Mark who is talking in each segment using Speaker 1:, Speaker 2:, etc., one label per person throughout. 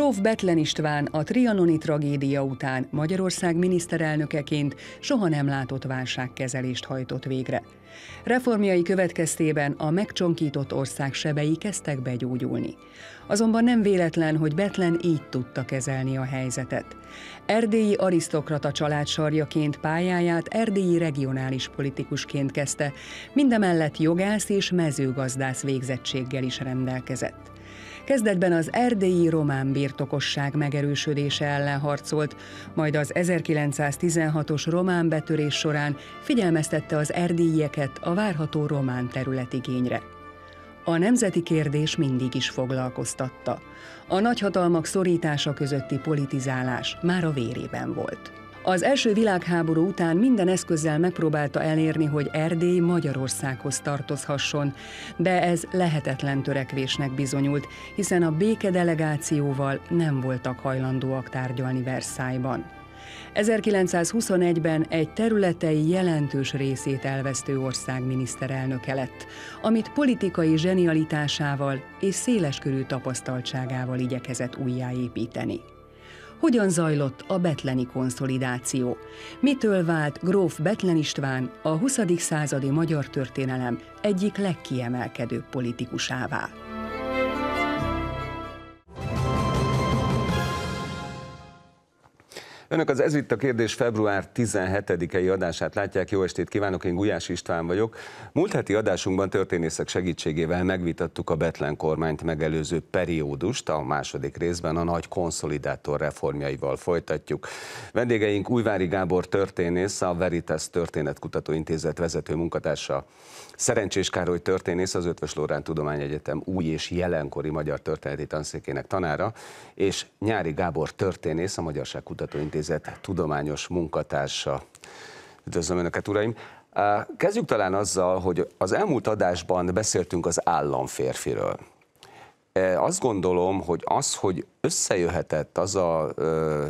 Speaker 1: Gróf Betlen István a trianoni tragédia után Magyarország miniszterelnökeként soha nem látott válságkezelést hajtott végre. Reformjai következtében a megcsonkított ország sebei kezdtek begyógyulni. Azonban nem véletlen, hogy Betlen így tudta kezelni a helyzetet. Erdélyi arisztokrata család sarjaként pályáját erdélyi regionális politikusként kezdte, mindemellett jogász és mezőgazdász végzettséggel is rendelkezett. Kezdetben az erdélyi román birtokosság megerősödése ellen harcolt, majd az 1916-os román betörés során figyelmeztette az erdélyieket a várható román területigényre. A nemzeti kérdés mindig is foglalkoztatta. A nagyhatalmak szorítása közötti politizálás már a vérében volt. Az első világháború után minden eszközzel megpróbálta elérni, hogy Erdély Magyarországhoz tartozhasson, de ez lehetetlen törekvésnek bizonyult, hiszen a béke delegációval nem voltak hajlandóak tárgyalni Versailles-ban. 1921-ben egy területei jelentős részét elvesztő ország miniszterelnöke lett, amit politikai zsenialitásával és széleskörű tapasztaltságával igyekezett újjáépíteni. Hogyan zajlott a betleni konszolidáció? Mitől vált gróf Betlen István a 20. századi magyar történelem egyik legkiemelkedőbb politikusává?
Speaker 2: Önök az Ez itt a kérdés február 17-i adását látják. Jó estét kívánok, én Gulyás István vagyok. Múlt heti adásunkban történészek segítségével megvitattuk a Betlen kormányt megelőző periódust, a második részben a nagy konszolidátor reformjaival folytatjuk. Vendégeink Újvári Gábor történész, a Veritas Történetkutató Intézet vezető munkatársa, Szerencsés Károly történész, az Ötvös Lórán Tudományegyetem új és jelenkori magyar történeti tanszékének tanára, és Nyári Gábor történész, a Kutató Intézet Intézet tudományos munkatársa. Üdvözlöm Önöket, uraim! Kezdjük talán azzal, hogy az elmúlt adásban beszéltünk az államférfiről azt gondolom, hogy az, hogy összejöhetett az a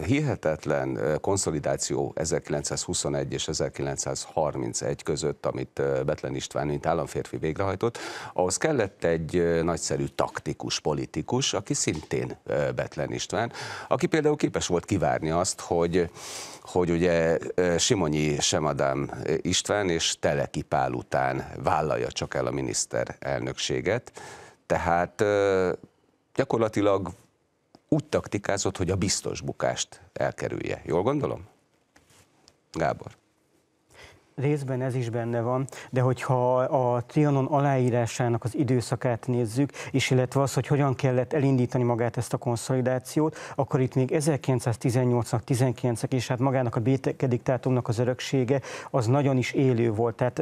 Speaker 2: hihetetlen konszolidáció 1921 és 1931 között, amit Betlen István, mint államférfi végrehajtott, ahhoz kellett egy nagyszerű taktikus politikus, aki szintén Betlen István, aki például képes volt kivárni azt, hogy hogy ugye Simonyi Semadám István és Teleki Pál után vállalja csak el a miniszterelnökséget, tehát gyakorlatilag úgy taktikázott, hogy a biztos bukást elkerülje. Jól gondolom? Gábor.
Speaker 3: Részben ez is benne van, de hogyha a Trianon aláírásának az időszakát nézzük, és illetve az, hogy hogyan kellett elindítani magát ezt a konszolidációt, akkor itt még 1918-nak, 19 és hát magának a béteke diktátumnak az öröksége, az nagyon is élő volt. Tehát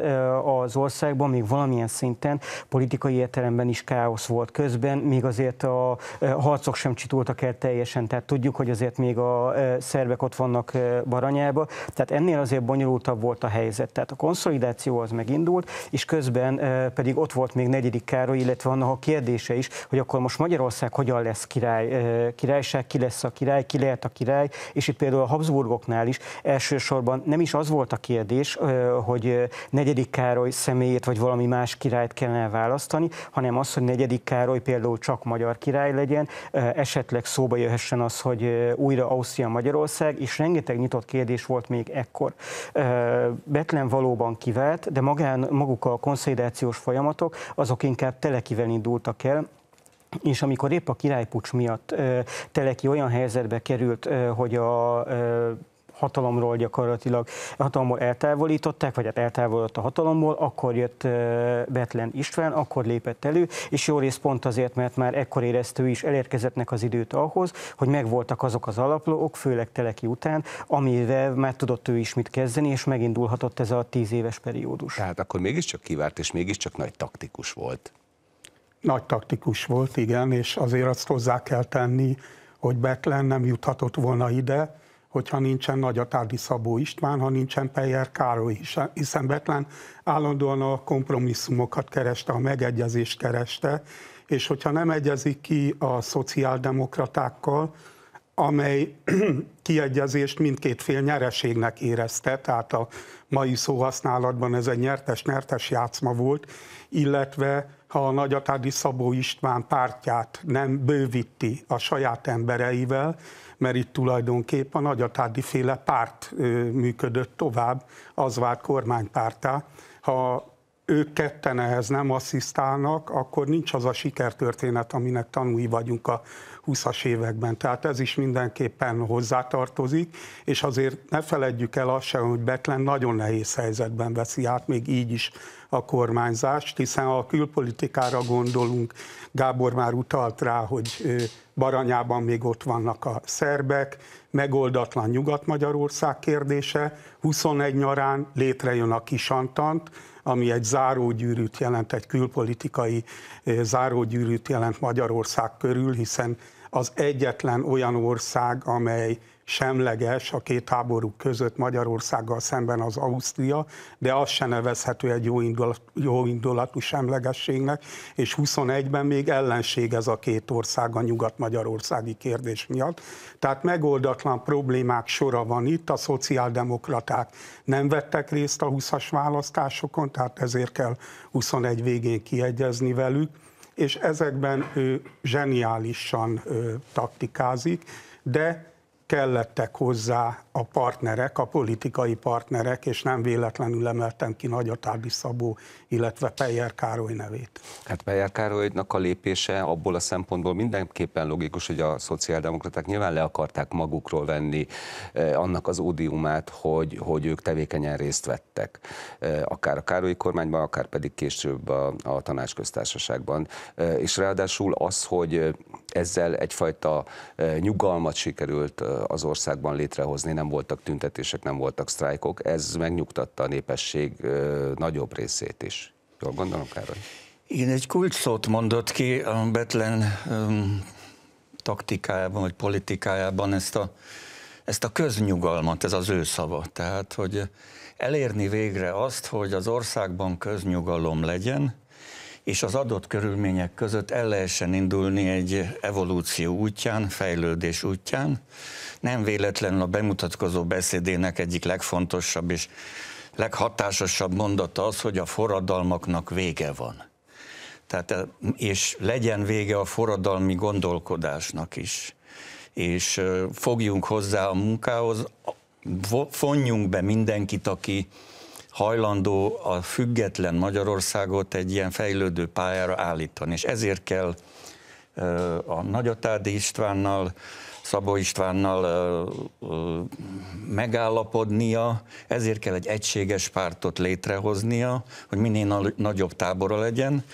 Speaker 3: az országban még valamilyen szinten politikai értelemben is káosz volt közben, még azért a harcok sem csitultak el teljesen, tehát tudjuk, hogy azért még a szervek ott vannak baranyába, tehát ennél azért bonyolultabb volt a helyzet működött. Tehát a konszolidáció az megindult, és közben eh, pedig ott volt még negyedik Károly, illetve annak a kérdése is, hogy akkor most Magyarország hogyan lesz király, eh, királyság, ki lesz a király, ki lehet a király, és itt például a Habsburgoknál is elsősorban nem is az volt a kérdés, eh, hogy negyedik Károly személyét vagy valami más királyt kellene választani, hanem az, hogy negyedik Károly például csak magyar király legyen, esetleg szóba jöhessen az, hogy újra Ausztria Magyarország, és rengeteg nyitott kérdés volt még ekkor. Betlen nem valóban kivált, de magán, maguk a konszolidációs folyamatok azok inkább telekivel indultak el, és amikor épp a királypucs miatt Teleki olyan helyzetbe került, hogy a hatalomról gyakorlatilag, hatalomból eltávolították, vagy hát eltávolodott a hatalomból, akkor jött Betlen István, akkor lépett elő, és jó rész pont azért, mert már ekkor éreztő is elérkezettnek az időt ahhoz, hogy megvoltak azok az alaplók, főleg Teleki után, amivel már tudott ő is mit kezdeni, és megindulhatott ez a tíz éves periódus. Tehát
Speaker 2: akkor mégiscsak kivárt, és mégiscsak nagy taktikus volt.
Speaker 4: Nagy taktikus volt, igen, és azért azt hozzá kell tenni, hogy Betlen nem juthatott volna ide, hogyha nincsen Nagy Atádi Szabó István, ha nincsen Pejer Károly, hiszen Betlen állandóan a kompromisszumokat kereste, a megegyezést kereste, és hogyha nem egyezik ki a szociáldemokratákkal, amely kiegyezést mindkét fél nyereségnek érezte, tehát a mai szóhasználatban ez egy nyertes-nyertes játszma volt, illetve ha a nagyatádi Szabó István pártját nem bővíti a saját embereivel, mert itt tulajdonképp a nagyatádi féle párt működött tovább, az vált kormánypártá. Ha ők ketten ehhez nem asszisztálnak, akkor nincs az a sikertörténet, aminek tanúi vagyunk a 20-as években. Tehát ez is mindenképpen hozzátartozik, és azért ne feledjük el azt sem, hogy Betlen nagyon nehéz helyzetben veszi át, még így is a kormányzást, hiszen a külpolitikára gondolunk, Gábor már utalt rá, hogy Baranyában még ott vannak a szerbek, megoldatlan Nyugat-Magyarország kérdése, 21 nyarán létrejön a Kisantant, ami egy zárógyűrűt jelent, egy külpolitikai eh, zárógyűrűt jelent Magyarország körül, hiszen az egyetlen olyan ország, amely semleges a két háború között Magyarországgal szemben az Ausztria, de az se nevezhető egy jó, indulat, jó indulatú semlegességnek, és 21-ben még ellenség ez a két ország a nyugat-magyarországi kérdés miatt. Tehát megoldatlan problémák sora van itt, a szociáldemokraták nem vettek részt a 20-as választásokon, tehát ezért kell 21 végén kiegyezni velük, és ezekben ő zseniálisan ő, taktikázik, de kellettek hozzá a partnerek, a politikai partnerek, és nem véletlenül emeltem ki Nagyatádi Szabó, illetve Pejer Károly nevét. Hát
Speaker 2: Pejer Károlynak a lépése abból a szempontból mindenképpen logikus, hogy a szociáldemokraták nyilván le akarták magukról venni eh, annak az ódiumát, hogy, hogy ők tevékenyen részt vettek. Eh, akár a Károlyi kormányban, akár pedig később a, a tanácsköztársaságban. Eh, és ráadásul az, hogy ezzel egyfajta nyugalmat sikerült az országban létrehozni, nem voltak tüntetések, nem voltak sztrájkok, ez megnyugtatta a népesség nagyobb részét is. Jól gondolom, Károly?
Speaker 5: Igen, egy szót mondott ki a Betlen um, taktikájában, vagy politikájában ezt a, ezt a köznyugalmat, ez az ő szava. Tehát, hogy elérni végre azt, hogy az országban köznyugalom legyen, és az adott körülmények között el lehessen indulni egy evolúció útján, fejlődés útján. Nem véletlenül a bemutatkozó beszédének egyik legfontosabb és leghatásosabb mondata az, hogy a forradalmaknak vége van. Tehát, és legyen vége a forradalmi gondolkodásnak is. És fogjunk hozzá a munkához, vonjunk be mindenkit, aki hajlandó a független Magyarországot egy ilyen fejlődő pályára állítani. És ezért kell a Nagyatádi Istvánnal, Szabó Istvánnal megállapodnia, ezért kell egy egységes pártot létrehoznia, hogy minél nagyobb tábora legyen,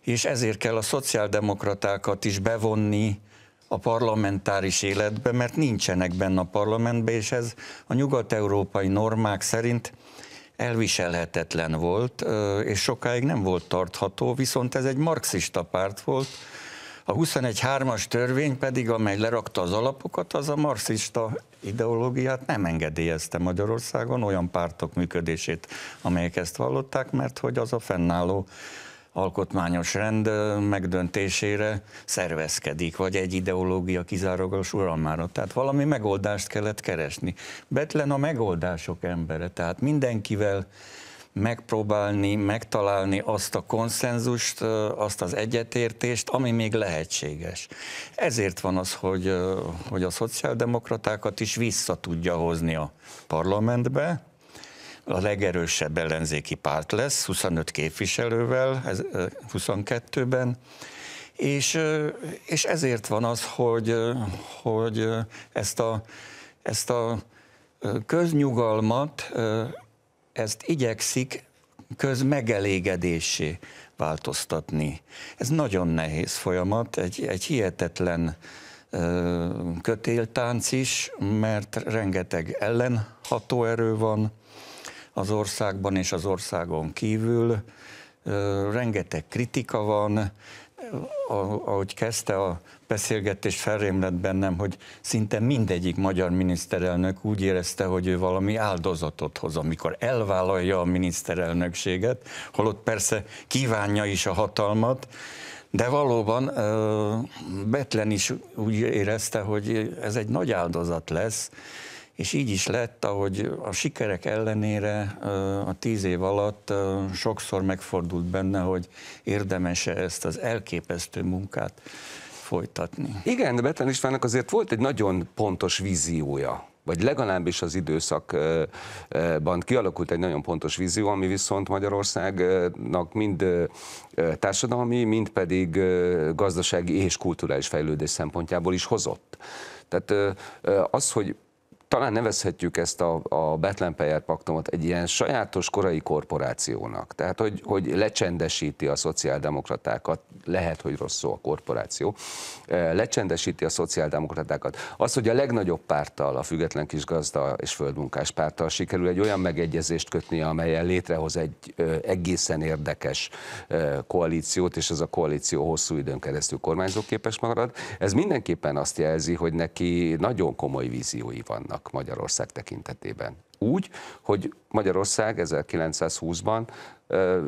Speaker 5: és ezért kell a szociáldemokratákat is bevonni a parlamentáris életbe, mert nincsenek benne a parlamentbe, és ez a nyugat-európai normák szerint elviselhetetlen volt, és sokáig nem volt tartható, viszont ez egy marxista párt volt, a 21.3-as törvény pedig, amely lerakta az alapokat, az a marxista ideológiát nem engedélyezte Magyarországon, olyan pártok működését, amelyek ezt vallották, mert hogy az a fennálló alkotmányos rend megdöntésére szervezkedik, vagy egy ideológia kizárólagos uralmára. Tehát valami megoldást kellett keresni. Betlen a megoldások embere, tehát mindenkivel megpróbálni, megtalálni azt a konszenzust, azt az egyetértést, ami még lehetséges. Ezért van az, hogy, hogy a szociáldemokratákat is vissza tudja hozni a parlamentbe, a legerősebb ellenzéki párt lesz, 25 képviselővel 22-ben, és, és ezért van az, hogy, hogy ezt a, ezt a köznyugalmat, ezt igyekszik közmegelégedésé változtatni. Ez nagyon nehéz folyamat, egy, egy hihetetlen kötéltánc is, mert rengeteg ellenható erő van, az országban és az országon kívül. Rengeteg kritika van, ahogy kezdte a beszélgetés felrém lett bennem, hogy szinte mindegyik magyar miniszterelnök úgy érezte, hogy ő valami áldozatot hoz, amikor elvállalja a miniszterelnökséget, holott persze kívánja is a hatalmat, de valóban Betlen is úgy érezte, hogy ez egy nagy áldozat lesz, és így is lett, ahogy a sikerek ellenére a tíz év alatt sokszor megfordult benne, hogy érdemese ezt az elképesztő munkát
Speaker 2: folytatni. Igen, de Betlen Istvánnak azért volt egy nagyon pontos víziója vagy legalábbis az időszakban kialakult egy nagyon pontos vízió, ami viszont Magyarországnak mind társadalmi, mind pedig gazdasági és kulturális fejlődés szempontjából is hozott. Tehát az, hogy talán nevezhetjük ezt a, a Bethlen paktumot egy ilyen sajátos korai korporációnak. Tehát, hogy, hogy lecsendesíti a szociáldemokratákat, lehet, hogy rossz szó a korporáció, eh, lecsendesíti a szociáldemokratákat. Az, hogy a legnagyobb párttal, a független kisgazda és földmunkás párttal sikerül egy olyan megegyezést kötni, amelyen létrehoz egy eh, egészen érdekes eh, koalíciót, és ez a koalíció hosszú időn keresztül kormányzóképes marad, ez mindenképpen azt jelzi, hogy neki nagyon komoly víziói vannak vannak Magyarország tekintetében. Úgy, hogy Magyarország 1920-ban,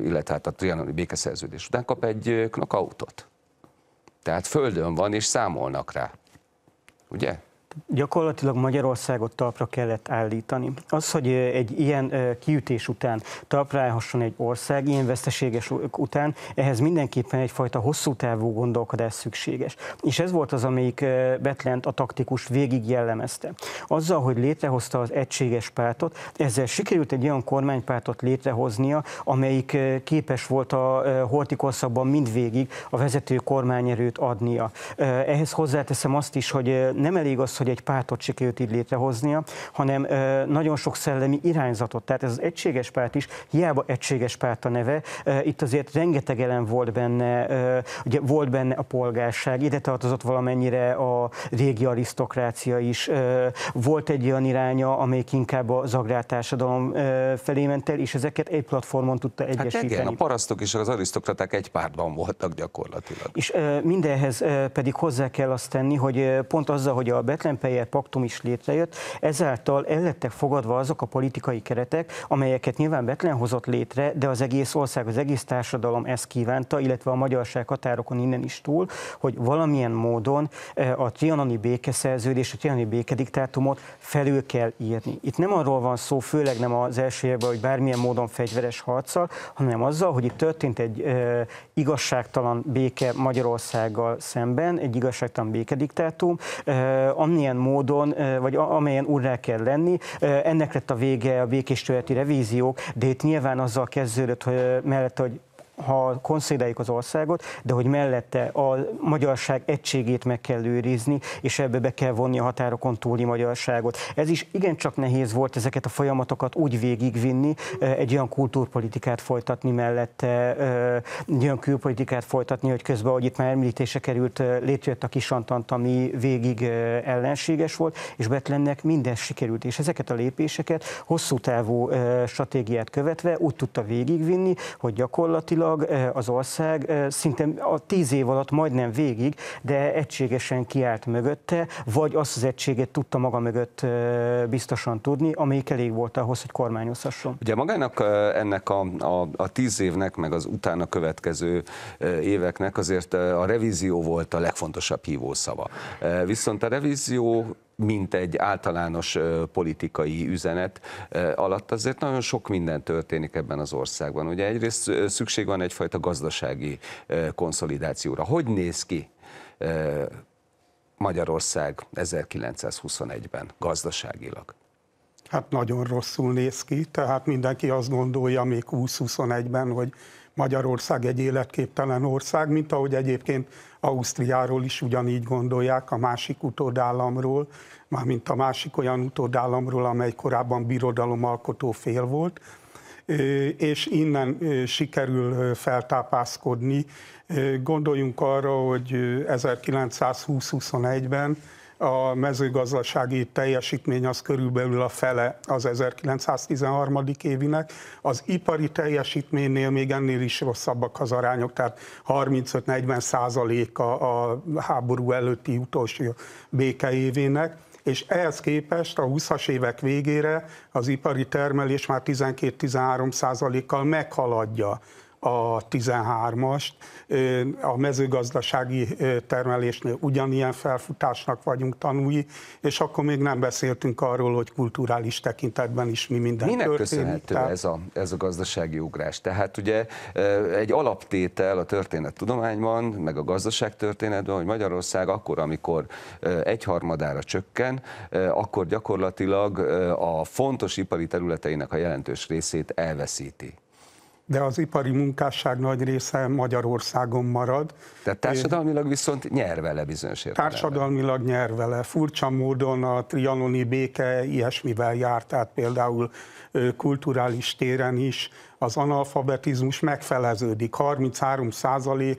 Speaker 2: illetve hát a trianoni békeszerződés után kap egy knockoutot. Tehát földön van és számolnak rá. Ugye?
Speaker 3: Gyakorlatilag Magyarországot talpra kellett állítani. Az, hogy egy ilyen kiütés után talpra egy ország, ilyen veszteséges után, ehhez mindenképpen egyfajta hosszú távú gondolkodás szükséges. És ez volt az, amelyik Betlent a taktikus végig jellemezte. Azzal, hogy létrehozta az egységes pártot, ezzel sikerült egy olyan kormánypártot létrehoznia, amelyik képes volt a hortikorszakban mindvégig a vezető kormányerőt adnia. Ehhez hozzáteszem azt is, hogy nem elég az, hogy egy pártot sikerült így létrehoznia, hanem nagyon sok szellemi irányzatot, tehát ez az egységes párt is, hiába egységes párt a neve, itt azért rengeteg elem volt benne, ugye volt benne a polgárság, ide tartozott valamennyire a régi arisztokrácia is, volt egy olyan iránya, amelyik inkább az agrártársadalom felé ment el, és ezeket egy platformon tudta egyesíteni. Hát igen, a
Speaker 2: parasztok és az arisztokraták egy pártban voltak gyakorlatilag.
Speaker 3: És mindenhez pedig hozzá kell azt tenni, hogy pont azzal, hogy a Betlen Kempeyer paktum is létrejött, ezáltal el lettek fogadva azok a politikai keretek, amelyeket nyilván Betlen hozott létre, de az egész ország, az egész társadalom ezt kívánta, illetve a magyarság határokon innen is túl, hogy valamilyen módon e, a trianoni békeszerződés, a trianoni békediktátumot felül kell írni. Itt nem arról van szó, főleg nem az első évben, hogy bármilyen módon fegyveres harccal, hanem azzal, hogy itt történt egy e, igazságtalan béke Magyarországgal szemben, egy igazságtalan békediktátum, e, ami amilyen módon, vagy amelyen urrá kell lenni. Ennek lett a vége a békés revíziók, de itt nyilván azzal kezdődött, hogy mellett, hogy ha konszolidáljuk az országot, de hogy mellette a magyarság egységét meg kell őrizni, és ebbe be kell vonni a határokon túli magyarságot. Ez is igencsak nehéz volt ezeket a folyamatokat úgy végigvinni, egy olyan kultúrpolitikát folytatni mellette, egy olyan külpolitikát folytatni, hogy közben, ahogy itt már említése került, létrejött a kisantant, ami végig ellenséges volt, és Betlennek minden sikerült, és ezeket a lépéseket hosszú távú stratégiát követve úgy tudta végigvinni, hogy gyakorlatilag gyakorlatilag eh, az ország eh, szinte a tíz év alatt majdnem végig, de egységesen kiállt mögötte, vagy azt az egységet tudta maga mögött eh, biztosan tudni, amelyik elég volt ahhoz, hogy kormányozhasson.
Speaker 2: Ugye magának ennek a, a, a tíz évnek, meg az utána következő éveknek azért a revízió volt a legfontosabb hívószava. Viszont a revízió mint egy általános politikai üzenet alatt azért nagyon sok minden történik ebben az országban. Ugye egyrészt szükség van egyfajta gazdasági konszolidációra. Hogy néz ki Magyarország 1921-ben gazdaságilag?
Speaker 4: Hát nagyon rosszul néz ki, tehát mindenki azt gondolja még 20-21-ben, hogy Magyarország egy életképtelen ország, mint ahogy egyébként Ausztriáról is ugyanígy gondolják a másik utódállamról, mármint a másik olyan utódállamról, amely korábban birodalomalkotó fél volt, és innen sikerül feltápászkodni. Gondoljunk arra, hogy 1920-21-ben a mezőgazdasági teljesítmény az körülbelül a fele az 1913. évinek, az ipari teljesítménynél még ennél is rosszabbak az arányok, tehát 35-40 százaléka a háború előtti utolsó évének, és ehhez képest a 20-as évek végére az ipari termelés már 12-13 százalékkal meghaladja a 13-ast. A mezőgazdasági termelésnél ugyanilyen felfutásnak vagyunk tanúi, és akkor még nem beszéltünk arról, hogy kulturális tekintetben is mi minden Minek történik. köszönhető tehát... ez,
Speaker 2: a, ez a gazdasági ugrás? Tehát ugye egy alaptétel a történettudományban, meg a gazdaságtörténetben, hogy Magyarország akkor, amikor egyharmadára csökken, akkor gyakorlatilag a fontos ipari területeinek a jelentős részét elveszíti
Speaker 4: de az ipari munkásság nagy része Magyarországon marad. Tehát társadalmilag viszont nyer vele bizonyos értelemben. Társadalmilag nyer vele. Furcsa módon a trianoni béke ilyesmivel járt, tehát például kulturális téren is az analfabetizmus megfeleződik. 33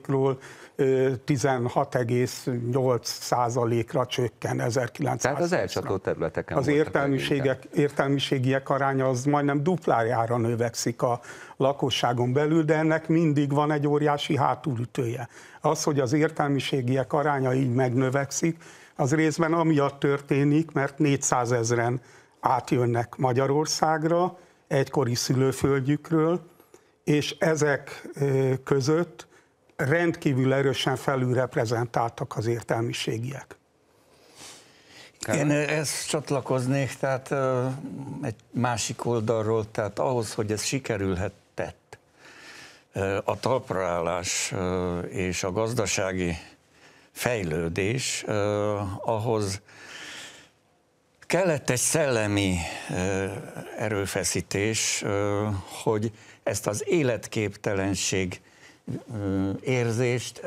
Speaker 4: ról 168 százalékra csökken 1900 Tehát az
Speaker 2: elcsatolt területeken. Az értelmiségek,
Speaker 4: értelmiségiek aránya az majdnem duplájára növekszik a lakosságon belül, de ennek mindig van egy óriási hátulütője. Az, hogy az értelmiségiek aránya így megnövekszik, az részben amiatt történik, mert 400 ezeren átjönnek Magyarországra, egykori szülőföldjükről, és ezek között rendkívül erősen felülreprezentáltak az értelmiségiek. Én ezt csatlakoznék, tehát
Speaker 5: egy másik oldalról, tehát ahhoz, hogy ez sikerülhetett, a talpraállás és a gazdasági fejlődés, ahhoz kellett egy szellemi erőfeszítés, hogy ezt az életképtelenség érzést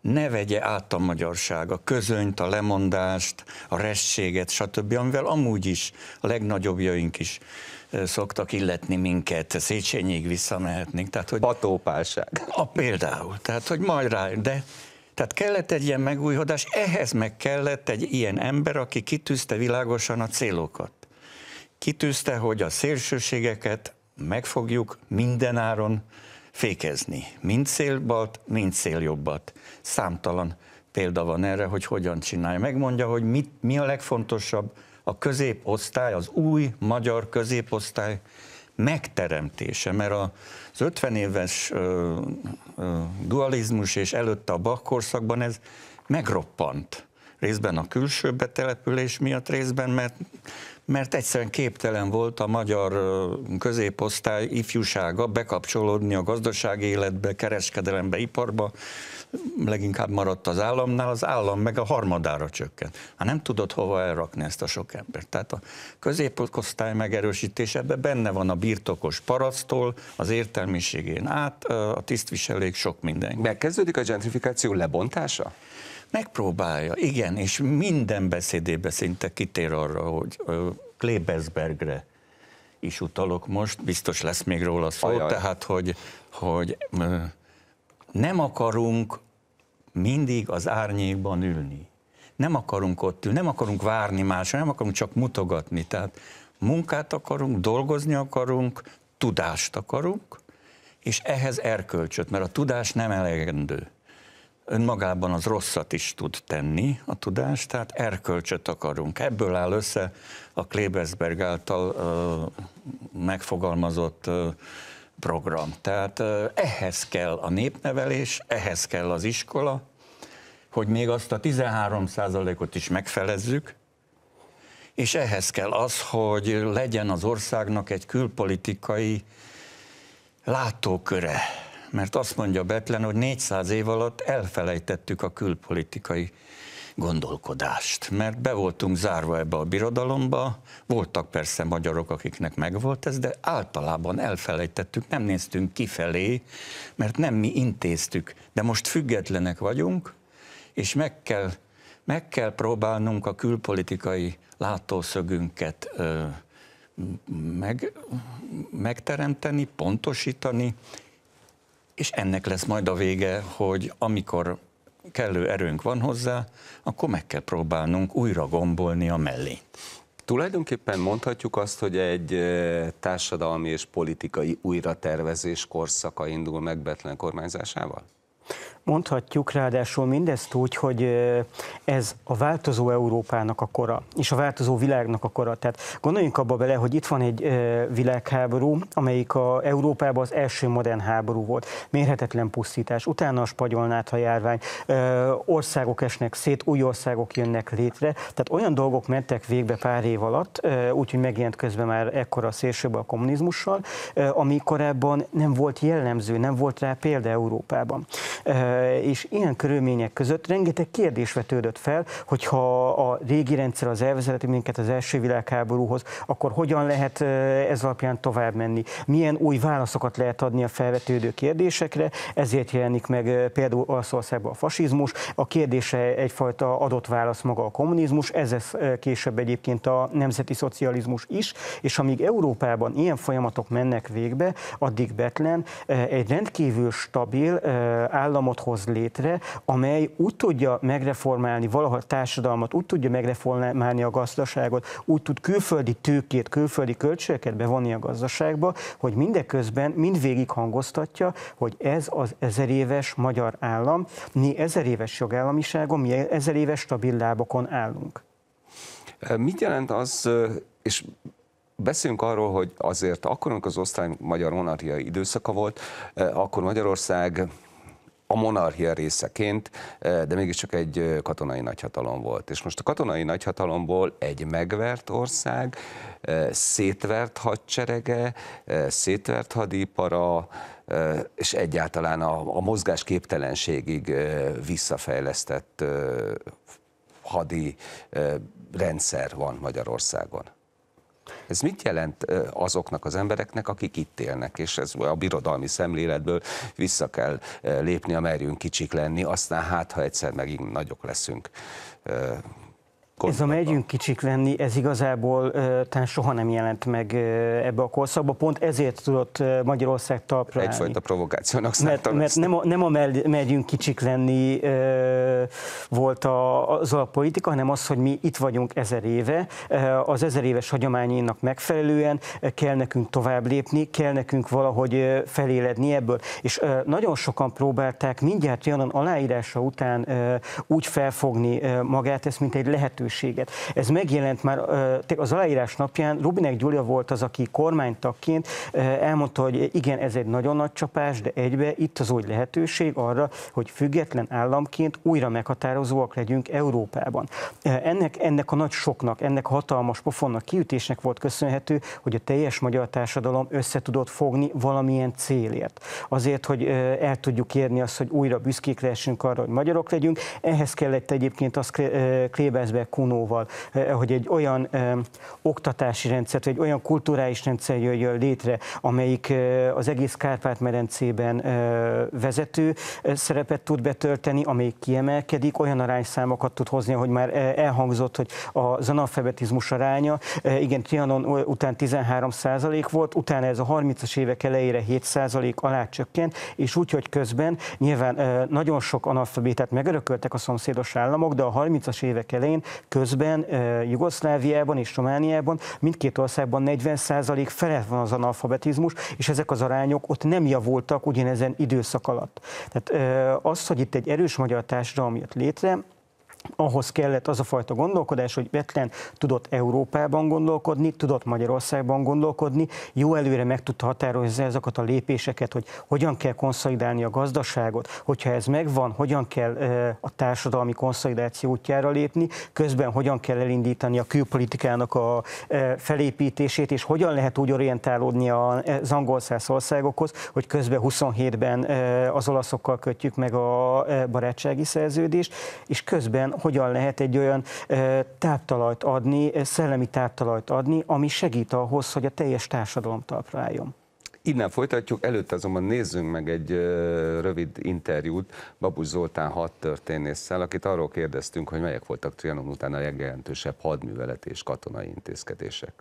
Speaker 5: ne vegye át a magyarság, a közönyt, a lemondást, a restséget, stb., amivel amúgy is a legnagyobbjaink is szoktak illetni minket, Széchenyig visszamehetnénk. Tehát, hogy
Speaker 2: Patópálság.
Speaker 5: A például, tehát hogy majd rá, de tehát kellett egy ilyen megújhodás, ehhez meg kellett egy ilyen ember, aki kitűzte világosan a célokat. Kitűzte, hogy a szélsőségeket megfogjuk mindenáron, fékezni. Mind szélbalt, mind széljobbat. Számtalan példa van erre, hogy hogyan csinálja. Megmondja, hogy mit, mi a legfontosabb a középosztály, az új magyar középosztály megteremtése, mert az 50 éves ö, ö, dualizmus és előtte a Bach korszakban ez megroppant. Részben a külső betelepülés miatt, részben, mert mert egyszerűen képtelen volt a magyar középosztály ifjúsága bekapcsolódni a gazdasági életbe, kereskedelembe, iparba, leginkább maradt az államnál, az állam meg a harmadára csökkent. Hát nem tudod hova elrakni ezt a sok embert. Tehát a középosztály megerősítése, ebben benne van a birtokos parasztól, az értelmiségén át, a tisztviselék sok minden. Megkezdődik a gentrifikáció lebontása? Megpróbálja, igen, és minden beszédébe szinte kitér arra, hogy Klebesbergre is utalok most, biztos lesz még róla szó, Ajaj. tehát hogy, hogy nem akarunk mindig az árnyékban ülni. Nem akarunk ott ülni, nem akarunk várni másra, nem akarunk csak mutogatni. Tehát munkát akarunk, dolgozni akarunk, tudást akarunk, és ehhez erkölcsöt, mert a tudás nem elegendő önmagában az rosszat is tud tenni a tudás, tehát erkölcsöt akarunk. Ebből áll össze a Klebersberg által ö, megfogalmazott ö, program. Tehát ö, ehhez kell a népnevelés, ehhez kell az iskola, hogy még azt a 13%-ot is megfelezzük, és ehhez kell az, hogy legyen az országnak egy külpolitikai látóköre mert azt mondja Betlen, hogy 400 év alatt elfelejtettük a külpolitikai gondolkodást, mert be voltunk zárva ebbe a birodalomba, voltak persze magyarok, akiknek megvolt ez, de általában elfelejtettük, nem néztünk kifelé, mert nem mi intéztük, de most függetlenek vagyunk, és meg kell, meg kell próbálnunk a külpolitikai látószögünket ö, meg, megteremteni, pontosítani, és ennek lesz majd a vége, hogy amikor kellő erőnk van hozzá, akkor meg kell próbálnunk újra gombolni a mellé.
Speaker 2: Tulajdonképpen mondhatjuk azt, hogy egy társadalmi és politikai újratervezés korszaka indul meg Betlen kormányzásával?
Speaker 3: Mondhatjuk ráadásul mindezt úgy, hogy ez a változó Európának a kora, és a változó világnak a kora. Tehát gondoljunk abba bele, hogy itt van egy világháború, amelyik a Európában az első modern háború volt. Mérhetetlen pusztítás, utána a a járvány, országok esnek szét, új országok jönnek létre. Tehát olyan dolgok mentek végbe pár év alatt, úgyhogy megjelent közben már ekkora szélsőbb a kommunizmussal, ami korábban nem volt jellemző, nem volt rá példa Európában és ilyen körülmények között rengeteg kérdés vetődött fel, hogyha a régi rendszer az elvezeti minket az első világháborúhoz, akkor hogyan lehet ez alapján tovább menni? Milyen új válaszokat lehet adni a felvetődő kérdésekre? Ezért jelenik meg például Olaszországban a fasizmus, a kérdése egyfajta adott válasz maga a kommunizmus, ez lesz később egyébként a nemzeti szocializmus is, és amíg Európában ilyen folyamatok mennek végbe, addig Betlen egy rendkívül stabil államot hoz létre, amely úgy tudja megreformálni valaha a társadalmat, úgy tudja megreformálni a gazdaságot, úgy tud külföldi tőkét, külföldi költségeket bevonni a gazdaságba, hogy mindeközben mindvégig hangoztatja, hogy ez az ezer éves magyar állam, mi ezer éves jogállamiságon, mi ezer éves stabil lábokon állunk.
Speaker 2: Mit jelent az, és beszéljünk arról, hogy azért akkor, amikor az osztály magyar monarchia időszaka volt, akkor Magyarország a monarchia részeként, eh, de mégiscsak egy eh, katonai nagyhatalom volt. És most a katonai nagyhatalomból egy megvert ország, eh, szétvert hadserege, szétvert hadipara, és egyáltalán a, a mozgásképtelenségig visszafejlesztett hadi rendszer van Magyarországon. Ez mit jelent azoknak az embereknek, akik itt élnek, és ez a birodalmi szemléletből vissza kell lépni, amerjünk kicsik lenni, aztán hát, ha egyszer megint nagyok leszünk
Speaker 3: ez a megyünk kicsik lenni, ez igazából tehát soha nem jelent meg ebbe a korszakba, pont ezért tudott Magyarország talpra állni. Egyfajta
Speaker 2: provokációnak
Speaker 3: mert, mert nem a, nem a megyünk kicsik lenni volt a, az a politika, hanem az, hogy mi itt vagyunk ezer éve, az ezer éves hagyományainak megfelelően kell nekünk tovább lépni, kell nekünk valahogy feléledni ebből. És nagyon sokan próbálták mindjárt Janan aláírása után úgy felfogni magát, ezt mint egy lehetőséget lehetőséget. Ez megjelent már az aláírás napján. Rubinek Gyulia volt az, aki kormánytakként elmondta, hogy igen, ez egy nagyon nagy csapás, de egybe itt az úgy lehetőség arra, hogy független államként újra meghatározóak legyünk Európában. Ennek, ennek a nagy soknak, ennek a hatalmas pofonnak, kiütésnek volt köszönhető, hogy a teljes magyar társadalom össze tudott fogni valamilyen célért. Azért, hogy el tudjuk érni azt, hogy újra büszkék lehessünk arra, hogy magyarok legyünk. Ehhez kellett egyébként azt Klebersberg Kunóval, eh, hogy egy olyan eh, oktatási rendszer, egy olyan kulturális rendszer jöjjön létre, amelyik eh, az egész Kárpát-medencében vezető szerepet tud betölteni, amelyik kiemelkedik, olyan arányszámokat tud hozni, hogy már elhangzott, hogy az analfabetizmus aránya, igen, Trianon után 13 százalék volt, utána ez a 30-as évek elejére 7 százalék alá csökkent, és úgy, hogy közben nyilván nagyon sok analfabétát megörököltek a szomszédos államok, de a 30-as évek elején Közben Jugoszláviában és Romániában mindkét országban 40% felett van az analfabetizmus, és ezek az arányok ott nem javultak ugyanezen időszak alatt. Tehát az, hogy itt egy erős magyar társadalom jött létre, ahhoz kellett az a fajta gondolkodás, hogy Betlen tudott Európában gondolkodni, tudott Magyarországban gondolkodni, jó előre meg tudta határozni ezeket a lépéseket, hogy hogyan kell konszolidálni a gazdaságot, hogyha ez megvan, hogyan kell a társadalmi konszolidáció útjára lépni, közben hogyan kell elindítani a külpolitikának a felépítését, és hogyan lehet úgy orientálódni az angol száz országokhoz, hogy közben 27-ben az olaszokkal kötjük meg a barátsági szerződést, és közben hogyan lehet egy olyan táptalajt adni, szellemi táptalajt adni, ami segít ahhoz, hogy a teljes társadalom talpra álljon.
Speaker 2: Innen folytatjuk, előtte azonban nézzünk meg egy rövid interjút Babus Zoltán történésszel, akit arról kérdeztünk, hogy melyek voltak Trianon után a legjelentősebb hadművelet és katonai intézkedések.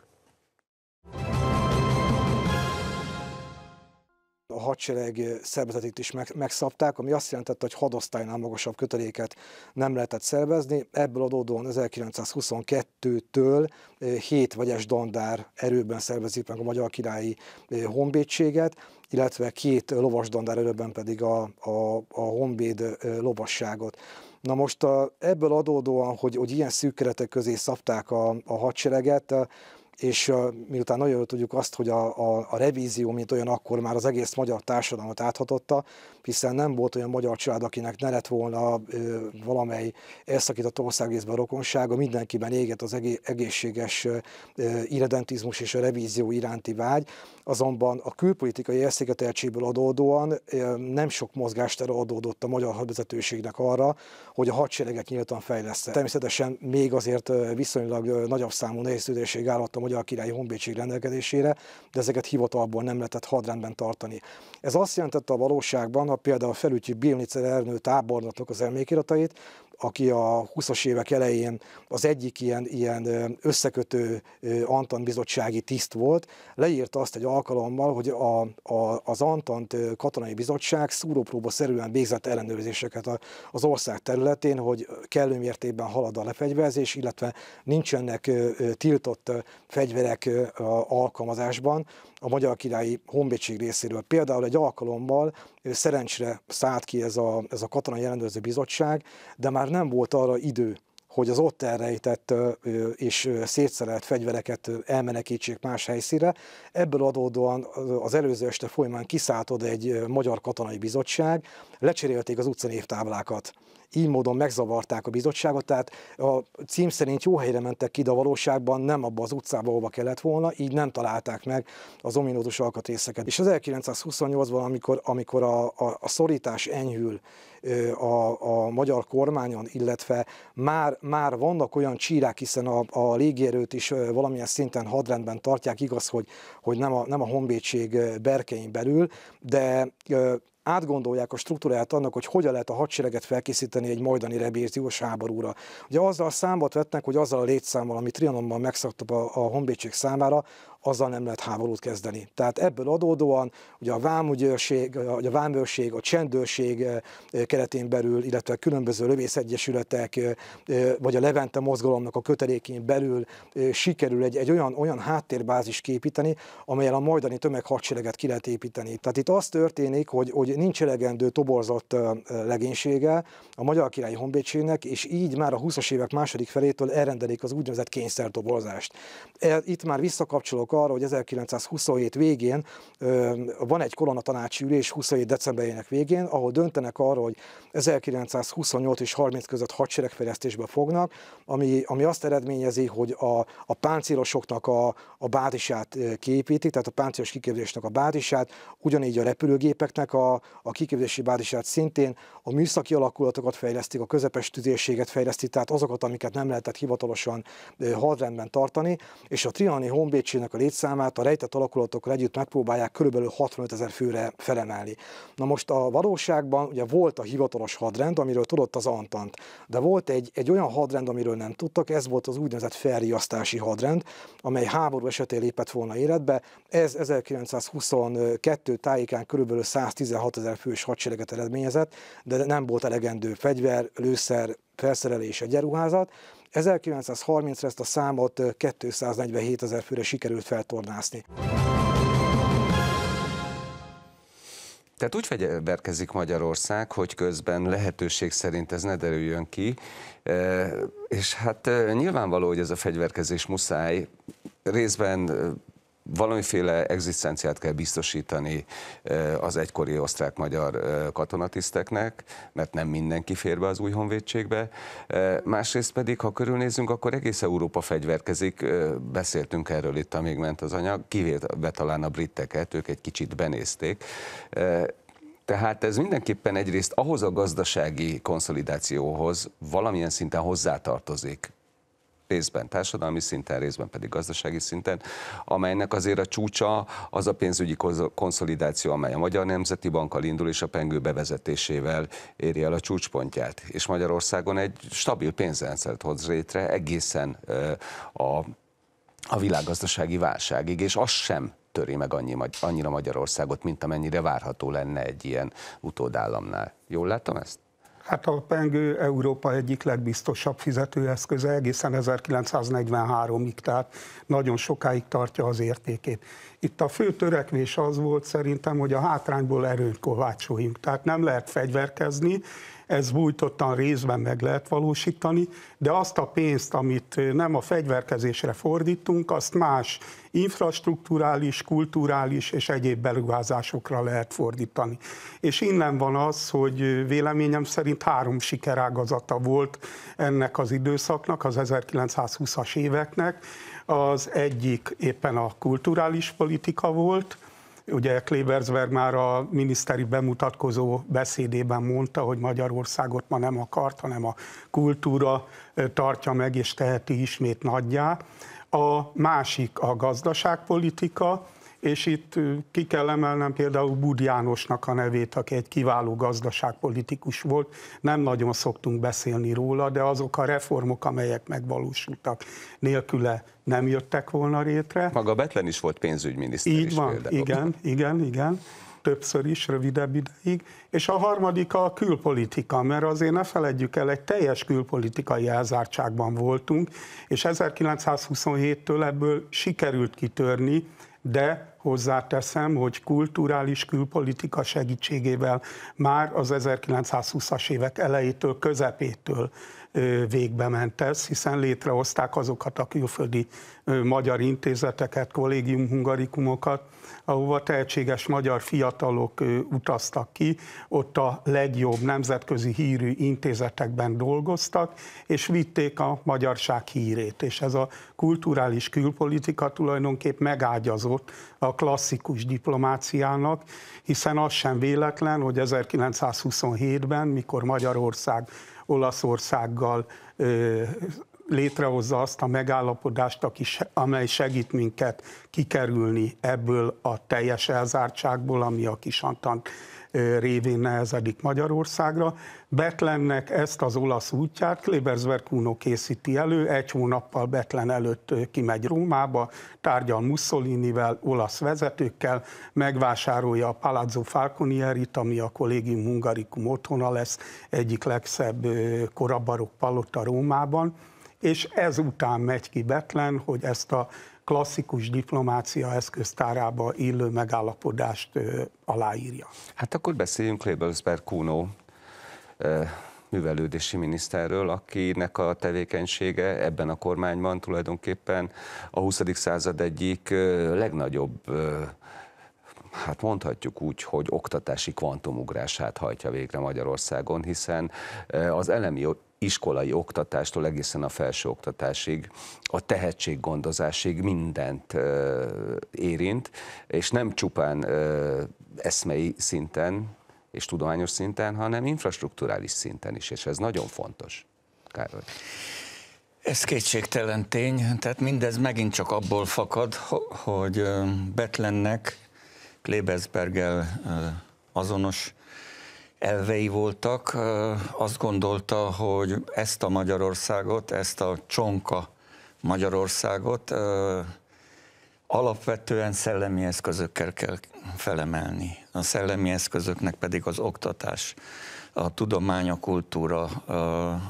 Speaker 6: a hadsereg szervezetét is megszabták, ami azt jelentette, hogy hadosztálynál magasabb köteléket nem lehetett szervezni. Ebből adódóan 1922-től hét vegyes dandár erőben szervezik meg a Magyar Királyi Honvédséget, illetve két dandár erőben pedig a, a, a honvéd lovasságot. Na most a, ebből adódóan, hogy, hogy ilyen szűk keretek közé szabták a, a hadsereget, és miután nagyon jól tudjuk azt, hogy a, a, a revízió, mint olyan akkor már az egész magyar társadalmat áthatotta, hiszen nem volt olyan magyar család, akinek ne lett volna ö, valamely elszakított országrészben rokonsága, mindenkiben éget az egészséges irredentizmus és a revízió iránti vágy, azonban a külpolitikai elszigeteltségből adódóan nem sok mozgástere adódott a magyar hadvezetőségnek arra, hogy a hadsereget nyíltan fejleszte. Természetesen még azért viszonylag nagyobb számú nehézsüdéség állott a magyar királyi honvédség rendelkezésére, de ezeket hivatalból nem lehetett hadrendben tartani. Ez azt jelentette a valóságban, holnap például felütjük Bilnice Ernő tábornoknak az emlékiratait, aki a 20-as évek elején az egyik ilyen, ilyen összekötő Antan bizottsági tiszt volt, leírta azt egy alkalommal, hogy a, a, az Antant katonai bizottság szúrópróba szerűen végzett ellenőrzéseket az ország területén, hogy kellő mértékben halad a lefegyverzés, illetve nincsenek tiltott fegyverek alkalmazásban a Magyar Királyi Honvédség részéről. Például egy alkalommal szerencsre szállt ki ez a, ez a katonai ellenőrző bizottság, de már már nem volt arra idő, hogy az ott elrejtett és szétszerelt fegyvereket elmenekítsék más helyszíre. Ebből adódóan az előző este folyamán kiszállt oda egy magyar katonai bizottság, lecserélték az utcanévtáblákat így módon megzavarták a bizottságot, tehát a cím szerint jó helyre mentek ki, de a valóságban nem abba az utcába, ahova kellett volna, így nem találták meg az ominózus alkatrészeket. És az 1928-ban, amikor, amikor a, a, a szorítás enyhül a, a magyar kormányon, illetve már, már vannak olyan csírák, hiszen a, a légierőt is valamilyen szinten hadrendben tartják, igaz, hogy, hogy nem, a, nem a honvédség berkein belül, de átgondolják a struktúráját annak, hogy hogyan lehet a hadsereget felkészíteni egy majdani rebérziós háborúra. Ugye azzal számot vetnek, hogy azzal a létszámmal, amit Trianonban megszabta a, a honvédség számára, azzal nem lehet háborút kezdeni. Tehát ebből adódóan ugye a vámügyőrség, a vámőrség, a csendőrség eh, keretén belül, illetve különböző lövészegyesületek, eh, eh, vagy a Levente mozgalomnak a kötelékén belül sikerül egy, egy olyan, olyan háttérbázis képíteni, amelyen a majdani tömeghadsereget ki lehet építeni. Tehát itt az történik, hogy, hogy nincs elegendő toborzott legénysége a magyar királyi honvédségnek, és így már a 20-as évek második felétől elrendelik az úgynevezett kényszertoborzást. E, itt már visszakapcsolok arra, hogy 1927 végén van egy koronatanácsi ülés 27 decemberének végén, ahol döntenek arról, hogy 1928 és 30 között hadseregfejlesztésbe fognak, ami, ami azt eredményezi, hogy a, a páncélosoknak a, a bázisát kiépítik, tehát a páncélos kiképzésnek a bázisát, ugyanígy a repülőgépeknek a, a kiképzési bázisát szintén, a műszaki alakulatokat fejlesztik, a közepes tüzérséget fejlesztik, tehát azokat, amiket nem lehetett hivatalosan hadrendben tartani, és a Trianoni Honvédségnek a létszámát a rejtett alakulatokkal együtt megpróbálják körülbelül 65 ezer főre felemelni. Na most a valóságban ugye volt a hivatalos hadrend, amiről tudott az Antant, de volt egy, egy olyan hadrend, amiről nem tudtak, ez volt az úgynevezett felriasztási hadrend, amely háború esetén lépett volna életbe. Ez 1922 tájékán körülbelül 116 ezer fős hadsereget eredményezett, de nem volt elegendő fegyver, lőszer, felszerelés, egyenruházat, 1930 ra ezt a számot 247 ezer főre sikerült feltornászni.
Speaker 2: Tehát úgy fegyverkezik Magyarország, hogy közben lehetőség szerint ez ne derüljön ki, és hát nyilvánvaló, hogy ez a fegyverkezés muszáj, részben valamiféle egzisztenciát kell biztosítani az egykori osztrák-magyar katonatiszteknek, mert nem mindenki fér be az új honvédségbe. Másrészt pedig, ha körülnézünk, akkor egész Európa fegyverkezik, beszéltünk erről itt, amíg ment az anyag, kivéve talán a britteket, ők egy kicsit benézték. Tehát ez mindenképpen egyrészt ahhoz a gazdasági konszolidációhoz valamilyen szinten hozzátartozik, részben társadalmi szinten, részben pedig gazdasági szinten, amelynek azért a csúcsa az a pénzügyi konszolidáció, amely a Magyar Nemzeti Bankkal indul és a pengő bevezetésével éri el a csúcspontját. És Magyarországon egy stabil pénzrendszert hoz létre egészen a a világgazdasági válságig, és az sem töri meg annyi, annyira Magyarországot, mint amennyire várható lenne egy ilyen utódállamnál. Jól láttam ezt?
Speaker 4: Hát a pengő Európa egyik legbiztosabb fizetőeszköze egészen 1943-ig, tehát nagyon sokáig tartja az értékét. Itt a fő törekvés az volt szerintem, hogy a hátrányból erőt kovácsoljunk. Tehát nem lehet fegyverkezni, ez múltottan részben meg lehet valósítani, de azt a pénzt, amit eh, nem a fegyverkezésre fordítunk, azt más infrastruktúrális, kulturális és egyéb beruházásokra lehet fordítani. És innen van az, hogy eh, véleményem szerint három sikerágazata volt ennek az időszaknak, az 1920-as éveknek. Az egyik éppen a kulturális politika volt, Ugye Klebersberg már a miniszteri bemutatkozó beszédében mondta, hogy Magyarországot ma nem akart, hanem a kultúra tartja meg és teheti ismét nagyjá. A másik a gazdaságpolitika, és itt ki kell emelnem például Bud Jánosnak a nevét, aki egy kiváló gazdaságpolitikus volt. Nem nagyon szoktunk beszélni róla, de azok a reformok, amelyek megvalósultak nélküle nem jöttek volna rétre.
Speaker 2: Maga Betlen is volt pénzügyminiszter Így is van, például. igen,
Speaker 4: igen, igen többször is, rövidebb ideig, és a harmadik a külpolitika, mert azért ne feledjük el, egy teljes külpolitikai elzártságban voltunk, és 1927-től ebből sikerült kitörni, de hozzáteszem, hogy kulturális külpolitika segítségével már az 1920-as évek elejétől, közepétől végbe ment ez, hiszen létrehozták azokat a külföldi magyar intézeteket, kollégium hungarikumokat, ahova tehetséges magyar fiatalok utaztak ki, ott a legjobb nemzetközi hírű intézetekben dolgoztak, és vitték a magyarság hírét. És ez a kulturális külpolitika tulajdonképp megágyazott a klasszikus diplomáciának, hiszen az sem véletlen, hogy 1927-ben, mikor Magyarország Olaszországgal létrehozza azt a megállapodást, amely segít minket kikerülni ebből a teljes elzártságból, ami a kisantant révén nehezedik Magyarországra. Betlennek ezt az olasz útját Klebersberg Kuno készíti elő, egy hónappal Betlen előtt kimegy Rómába, tárgyal Mussolinivel, olasz vezetőkkel, megvásárolja a Palazzo Falconierit, ami a Collegium Hungaricum otthona lesz, egyik legszebb korabarok palotta Rómában és ezután megy ki Betlen, hogy ezt a klasszikus diplomácia eszköztárába illő megállapodást ö, aláírja.
Speaker 2: Hát akkor beszéljünk Klebelsberg Kuno ö, művelődési miniszterről, akinek a tevékenysége ebben a kormányban tulajdonképpen a 20. század egyik ö, legnagyobb ö, hát mondhatjuk úgy, hogy oktatási kvantumugrását hajtja végre Magyarországon, hiszen az elemi iskolai oktatástól egészen a felsőoktatásig, a tehetséggondozásig mindent ö, érint, és nem csupán ö, eszmei szinten és tudományos szinten, hanem infrastruktúrális szinten is, és ez nagyon fontos. Károly. Ez kétségtelen tény, tehát mindez megint csak abból fakad,
Speaker 5: hogy Betlennek Klebesberggel azonos elvei voltak, azt gondolta, hogy ezt a Magyarországot, ezt a csonka Magyarországot alapvetően szellemi eszközökkel kell felemelni. A szellemi eszközöknek pedig az oktatás, a tudomány, a kultúra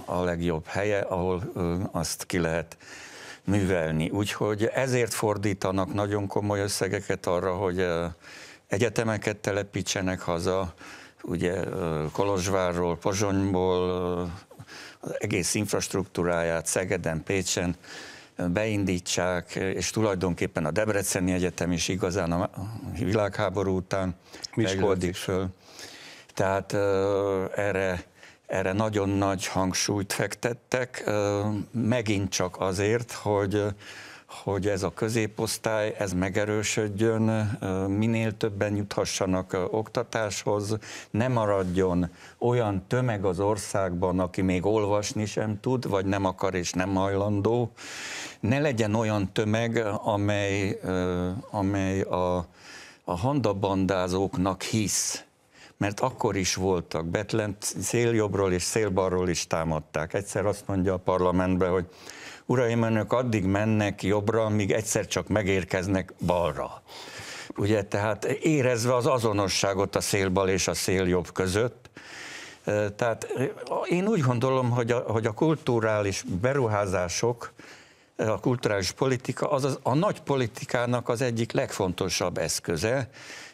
Speaker 5: a legjobb helye, ahol azt ki lehet művelni. Úgyhogy ezért fordítanak nagyon komoly összegeket arra, hogy egyetemeket telepítsenek haza, ugye Kolozsvárról, Pozsonyból, az egész infrastruktúráját Szegeden, Pécsen beindítsák, és tulajdonképpen a Debreceni Egyetem is igazán a világháború után megoldik föl. Tehát erre, erre nagyon nagy hangsúlyt fektettek, megint csak azért, hogy hogy ez a középosztály, ez megerősödjön, minél többen juthassanak oktatáshoz, ne maradjon olyan tömeg az országban, aki még olvasni sem tud, vagy nem akar és nem hajlandó, ne legyen olyan tömeg, amely, amely a, a handabandázóknak hisz, mert akkor is voltak. Betlent széljobbról és szélbarról is támadták. Egyszer azt mondja a parlamentben, hogy uraim, önök addig mennek jobbra, míg egyszer csak megérkeznek balra. Ugye, tehát érezve az azonosságot a szélbal és a szél jobb között, tehát én úgy gondolom, hogy a, hogy a kulturális beruházások, a kulturális politika az, az a nagy politikának az egyik legfontosabb eszköze,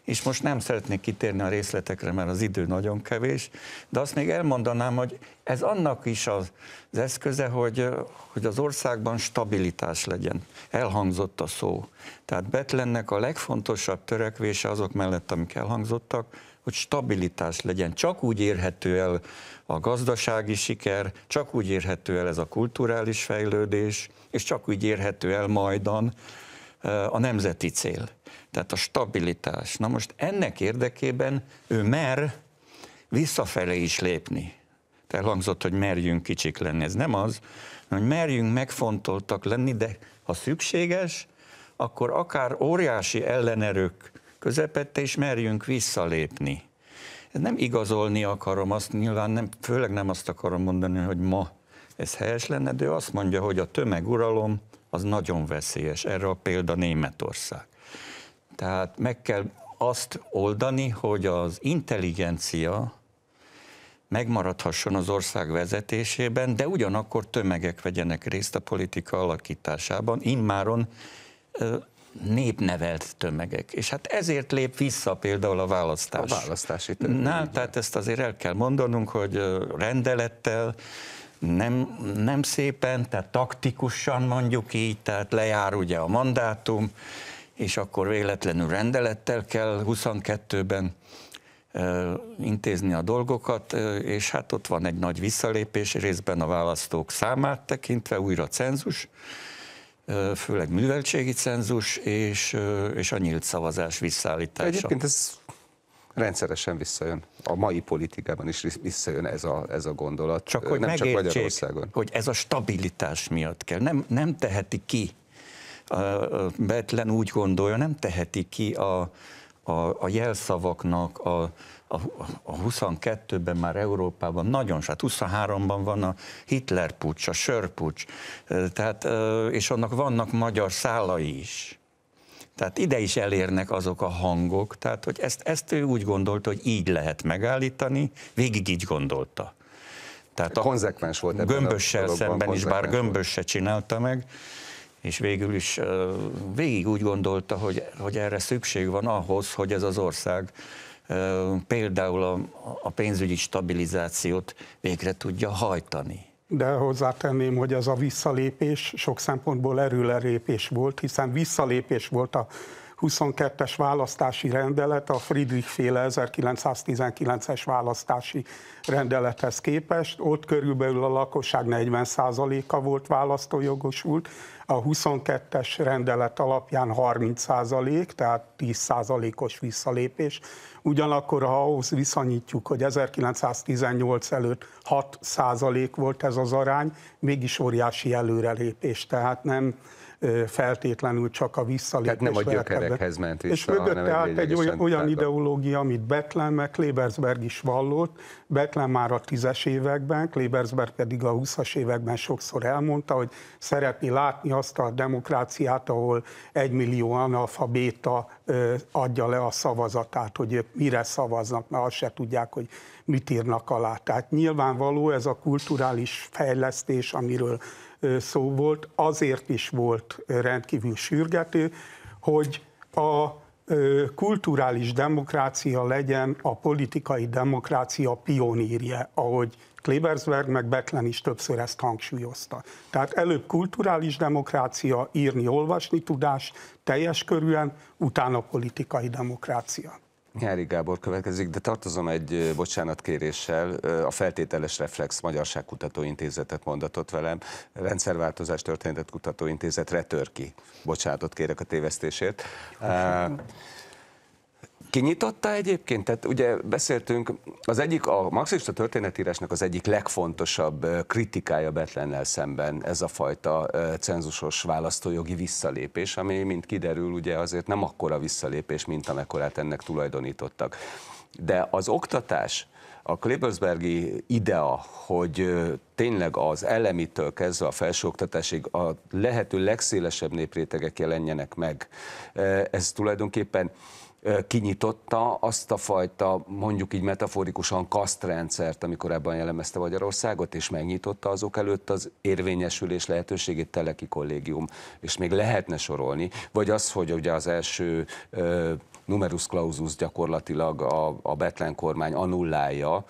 Speaker 5: és most nem szeretnék kitérni a részletekre, mert az idő nagyon kevés, de azt még elmondanám, hogy ez annak is az, az eszköze, hogy, hogy az országban stabilitás legyen. Elhangzott a szó. Tehát Betlennek a legfontosabb törekvése azok mellett, amik elhangzottak, hogy stabilitás legyen. Csak úgy érhető el a gazdasági siker, csak úgy érhető el ez a kulturális fejlődés, és csak úgy érhető el majdan eh, a nemzeti cél tehát a stabilitás. Na most ennek érdekében ő mer visszafele is lépni. Elhangzott, hogy merjünk kicsik lenni. Ez nem az, hogy merjünk megfontoltak lenni, de ha szükséges, akkor akár óriási ellenerők közepette is merjünk visszalépni. Nem igazolni akarom azt, nyilván nem, főleg nem azt akarom mondani, hogy ma ez helyes lenne, de ő azt mondja, hogy a tömeguralom az nagyon veszélyes. Erre a példa Németország. Tehát meg kell azt oldani, hogy az intelligencia megmaradhasson az ország vezetésében, de ugyanakkor tömegek vegyenek részt a politika alakításában, immáron népnevelt tömegek. És hát ezért lép vissza például a választás. A választási Na, Tehát ezt azért el kell mondanunk, hogy rendelettel, nem, nem szépen, tehát taktikusan mondjuk így, tehát lejár ugye a mandátum, és akkor véletlenül rendelettel kell 22-ben intézni a dolgokat, és hát ott van egy nagy visszalépés, részben a választók számát tekintve, újra cenzus, főleg műveltségi cenzus, és,
Speaker 2: és a nyílt szavazás visszaállítása. Egyébként ez rendszeresen visszajön. A mai politikában is visszajön ez a, ez a gondolat. Csak hogy nem csak Magyarországon. hogy ez a
Speaker 5: stabilitás miatt kell. Nem, nem teheti ki Betlen úgy gondolja, nem teheti ki a, a, a jelszavaknak a, a, a 22-ben már Európában nagyon, hát 23-ban van a Hitler pucs, a pucs, tehát, és annak vannak magyar szálai is. Tehát ide is elérnek azok a hangok, tehát hogy ezt, ezt ő úgy gondolta, hogy így lehet megállítani, végig így gondolta. Tehát a konzekvens volt ebben Gömbössel a szemben is, bár Gömbös se csinálta meg, és végül is végig úgy gondolta, hogy, hogy erre szükség van ahhoz, hogy ez az ország például a, a pénzügyi stabilizációt végre tudja hajtani.
Speaker 4: De hozzátenném, hogy ez a visszalépés sok szempontból erőlerépés volt, hiszen visszalépés volt a 22-es választási rendelet a Friedrich féle 1919-es választási rendelethez képest. Ott körülbelül a lakosság 40%-a volt választójogosult, a 22-es rendelet alapján 30%, tehát 10%-os visszalépés. Ugyanakkor, ha ahhoz viszonyítjuk, hogy 1918 előtt 6% volt ez az arány, mégis óriási előrelépés, tehát nem feltétlenül csak a visszalépés. Tehát nem a gyökerekhez ment vissza, És mögötte állt egy olyan, olyan ideológia, amit Betlen, meg Klebersberg is vallott. Betlen már a tízes években, Klebersberg pedig a 20-as években sokszor elmondta, hogy szeretni látni azt a demokráciát, ahol egymillió analfabéta adja le a szavazatát, hogy mire szavaznak, mert azt se tudják, hogy mit írnak alá. Tehát nyilvánvaló ez a kulturális fejlesztés, amiről szó volt, azért is volt rendkívül sürgető, hogy a kulturális demokrácia legyen a politikai demokrácia pionírje, ahogy Klebersberg meg Betlen is többször ezt hangsúlyozta. Tehát előbb kulturális demokrácia, írni, olvasni tudás teljes körűen, utána politikai demokrácia.
Speaker 2: Nyári Gábor következik, de tartozom egy bocsánatkéréssel. A feltételes reflex Magyarság Kutatóintézetet mondatott velem. Rendszerváltozás történetet kutatóintézet tör ki. Bocsánatot kérek a tévesztésért. Köszönöm. Kinyitotta egyébként? Tehát ugye beszéltünk, az egyik, a marxista történetírásnak az egyik legfontosabb kritikája Betlennel szemben ez a fajta cenzusos választójogi visszalépés, ami, mint kiderül, ugye azért nem akkora visszalépés, mint amekkorát ennek tulajdonítottak. De az oktatás, a Klebersbergi idea, hogy tényleg az elemitől kezdve a felsőoktatásig a lehető legszélesebb néprétegek jelenjenek meg, ez tulajdonképpen kinyitotta azt a fajta, mondjuk így metaforikusan kasztrendszert, amikor ebben jellemezte Magyarországot, és megnyitotta azok előtt az érvényesülés lehetőségét teleki kollégium, és még lehetne sorolni, vagy az, hogy ugye az első ö, numerus clausus gyakorlatilag a, a Betlen kormány annullálja,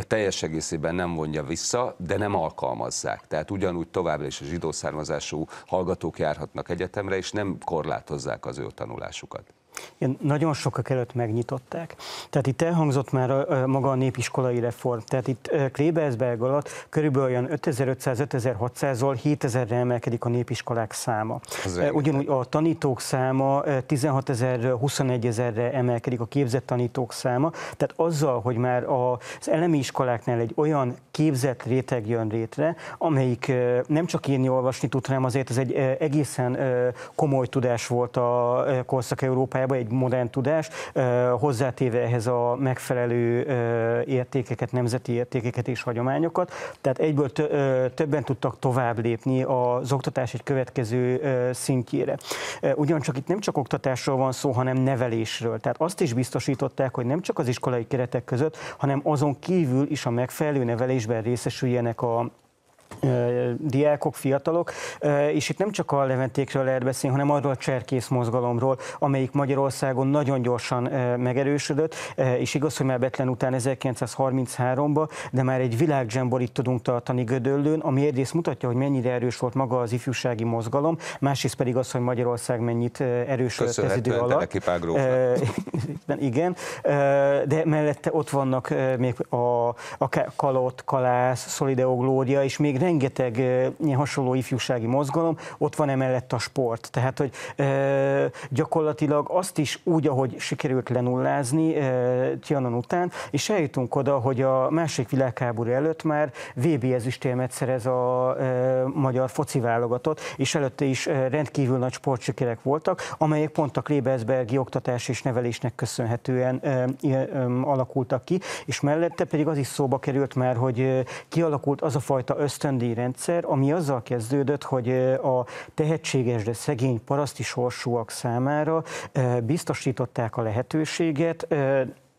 Speaker 2: teljes egészében nem vonja vissza, de nem alkalmazzák. Tehát ugyanúgy továbbra is a zsidó származású hallgatók járhatnak egyetemre, és nem korlátozzák az ő tanulásukat.
Speaker 3: Igen, nagyon sokak előtt megnyitották. Tehát itt elhangzott már a, a, maga a népiskolai reform. Tehát itt Klebersberg alatt körülbelül olyan 5500-5600-ol 7000-re emelkedik a népiskolák száma. Ugyanúgy a tanítók száma 16 21000 re emelkedik a képzett tanítók száma. Tehát azzal, hogy már az elemi iskoláknál egy olyan képzett réteg jön létre, amelyik nem csak írni, olvasni tud, hanem azért ez egy egészen komoly tudás volt a korszak Európában magába egy modern tudás, hozzátéve ehhez a megfelelő értékeket, nemzeti értékeket és hagyományokat. Tehát egyből többen tudtak tovább lépni az oktatás egy következő szintjére. Ugyancsak itt nem csak oktatásról van szó, hanem nevelésről. Tehát azt is biztosították, hogy nem csak az iskolai keretek között, hanem azon kívül is a megfelelő nevelésben részesüljenek a diákok, fiatalok, és itt nem csak a leventékről lehet beszélni, hanem arról a cserkész mozgalomról, amelyik Magyarországon nagyon gyorsan megerősödött, és igaz, hogy már Betlen után 1933-ban, de már egy világzsemborit tudunk tartani Gödöllőn, ami egyrészt mutatja, hogy mennyire erős volt maga az ifjúsági mozgalom, másrészt pedig az, hogy Magyarország mennyit erősödött ez idő alatt. Igen, de mellette ott vannak még a, a Kalott, Kalász, Szolideo Glória, és még rengeteg ilyen hasonló ifjúsági mozgalom, ott van emellett a sport. Tehát, hogy gyakorlatilag azt is úgy, ahogy sikerült lenullázni Tianon után, és eljutunk oda, hogy a másik világháború előtt már VB ezüstérmet szerez a magyar foci válogatott, és előtte is rendkívül nagy sportsikerek voltak, amelyek pont a Klebersbergi oktatás és nevelésnek köszönhetően alakultak ki, és mellette pedig az is szóba került már, hogy kialakult az a fajta ösztön, olyan díjrendszer, ami azzal kezdődött, hogy a tehetséges, de szegény paraszti sorsúak számára biztosították a lehetőséget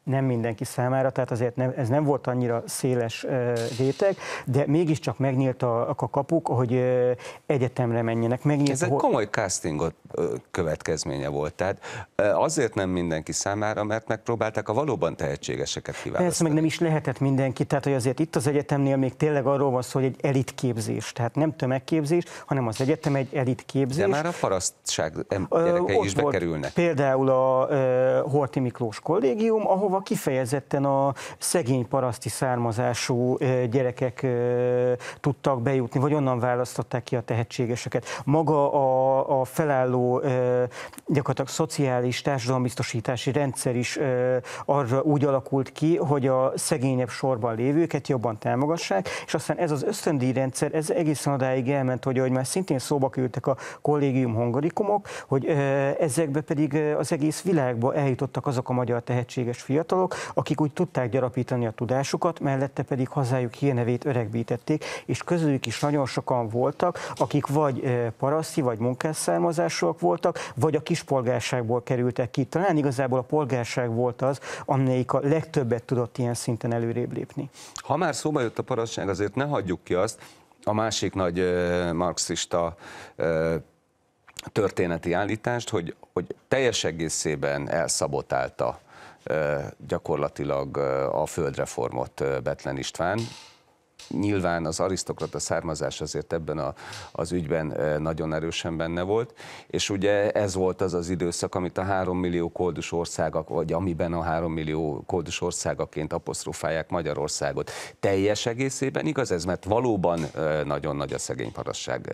Speaker 3: nem mindenki számára, tehát azért nem, ez nem volt annyira széles réteg, de mégiscsak megnyíltak a kapuk, hogy egyetemre menjenek. Megnyílt, ez egy
Speaker 2: komoly castingot következménye volt, tehát azért nem mindenki számára, mert megpróbálták a valóban tehetségeseket kiválasztani. Persze,
Speaker 3: meg nem is lehetett mindenki, tehát hogy azért itt az egyetemnél még tényleg arról van szó, hogy egy elitképzés, tehát nem tömegképzés, hanem az egyetem egy elitképzés. De már a
Speaker 2: parasztság gyerekei Ö, is volt bekerülnek.
Speaker 3: Például a Horti Miklós kollégium, ahol ahova szóval kifejezetten a szegény paraszti származású gyerekek tudtak bejutni, vagy onnan választották ki a tehetségeseket. Maga a, a felálló gyakorlatilag szociális társadalombiztosítási rendszer is arra úgy alakult ki, hogy a szegényebb sorban lévőket jobban támogassák, és aztán ez az ösztöndíjrendszer, ez egészen odáig elment, hogy ahogy már szintén szóba kerültek a kollégium hongarikumok, hogy ezekbe pedig az egész világba eljutottak azok a magyar tehetséges fiatalok, fiatalok, akik úgy tudták gyarapítani a tudásukat, mellette pedig hazájuk hírnevét öregbítették, és közülük is nagyon sokan voltak, akik vagy paraszti, vagy munkásszármazásúak voltak, vagy a kispolgárságból kerültek ki. Talán igazából a polgárság volt az, amelyik a legtöbbet tudott ilyen szinten előrébb lépni.
Speaker 2: Ha már szóba jött a parasztság, azért ne hagyjuk ki azt, a másik nagy marxista történeti állítást, hogy, hogy teljes egészében elszabotálta gyakorlatilag a földreformot Betlen István, nyilván az arisztokrata származás azért ebben a, az ügyben nagyon erősen benne volt, és ugye ez volt az az időszak, amit a három millió koldus országak, vagy amiben a három millió koldus országaként apostrofálják Magyarországot. Teljes egészében igaz ez, mert valóban nagyon nagy a szegényparasság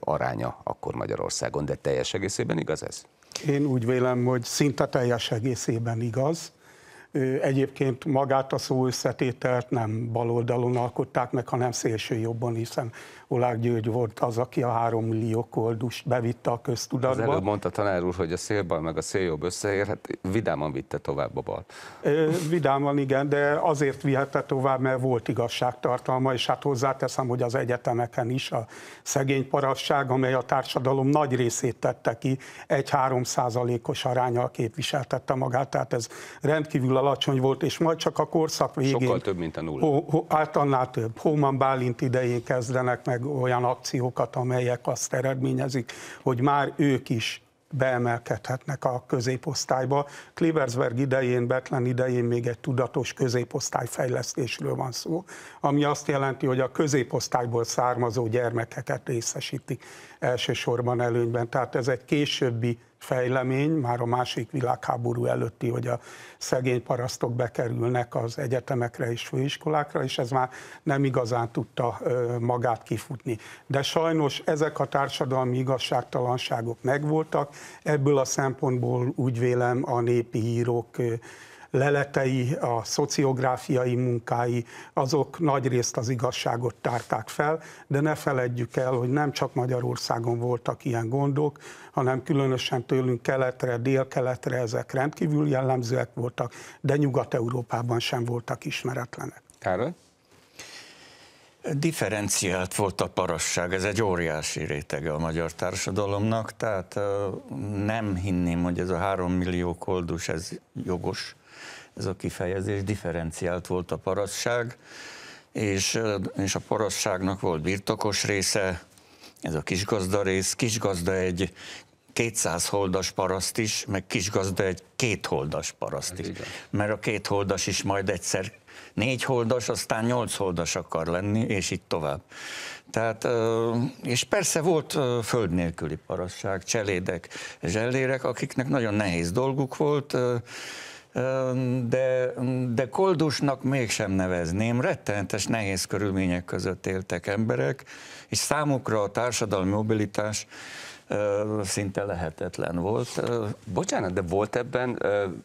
Speaker 2: aránya akkor Magyarországon, de teljes egészében igaz ez?
Speaker 4: Én úgy vélem, hogy szinte teljes egészében igaz. Egyébként magát a szó összetételt nem baloldalon alkották meg, hanem szélső jobban, hiszen Olák György volt az, aki a három millió koldust bevitte a köztudatba. Az előbb
Speaker 2: mondta tanár úr, hogy a szélbal meg a széljobb összeér, hát vidáman vitte tovább a bal.
Speaker 4: Ö, vidáman igen, de azért vihette tovább, mert volt igazságtartalma, és hát hozzáteszem, hogy az egyetemeken is a szegény parasság, amely a társadalom nagy részét tette ki, egy három százalékos arányal képviseltette magát, tehát ez rendkívül alacsony volt, és majd csak a korszak végén... Sokkal több, mint a nulla. Ho, ho, hát annál több. Hóman Bálint idején kezdenek meg meg olyan akciókat, amelyek azt eredményezik, hogy már ők is beemelkedhetnek a középosztályba. Kliversberg idején, Betlen idején még egy tudatos középosztályfejlesztésről van szó, ami azt jelenti, hogy a középosztályból származó gyermekeket részesíti elsősorban előnyben. Tehát ez egy későbbi fejlemény, már a másik világháború előtti, hogy a szegény parasztok bekerülnek az egyetemekre és főiskolákra, és ez már nem igazán tudta magát kifutni. De sajnos ezek a társadalmi igazságtalanságok megvoltak, ebből a szempontból úgy vélem a népi hírok leletei, a szociográfiai munkái, azok nagyrészt az igazságot tárták fel, de ne feledjük el, hogy nem csak Magyarországon voltak ilyen gondok, hanem különösen tőlünk keletre, délkeletre ezek rendkívül jellemzőek voltak, de Nyugat-Európában sem voltak ismeretlenek. Károly?
Speaker 5: Differenciált volt a parasság, ez egy óriási rétege a magyar társadalomnak, tehát nem hinném, hogy ez a három millió koldus, ez jogos ez a kifejezés differenciált volt a parasság, és, és a parasságnak volt birtokos része, ez a kisgazda rész, kisgazda egy 200 holdas paraszt is, meg kisgazda egy két holdas paraszt is. Mert a két holdas is majd egyszer négy holdas, aztán nyolc holdas akar lenni, és itt tovább. Tehát, és persze volt föld nélküli parasság, cselédek, zsellérek, akiknek nagyon nehéz dolguk volt, de, de koldusnak mégsem nevezném. Rettenetes nehéz körülmények között éltek emberek, és számukra
Speaker 2: a társadalmi mobilitás szinte lehetetlen volt. Bocsánat, de volt ebben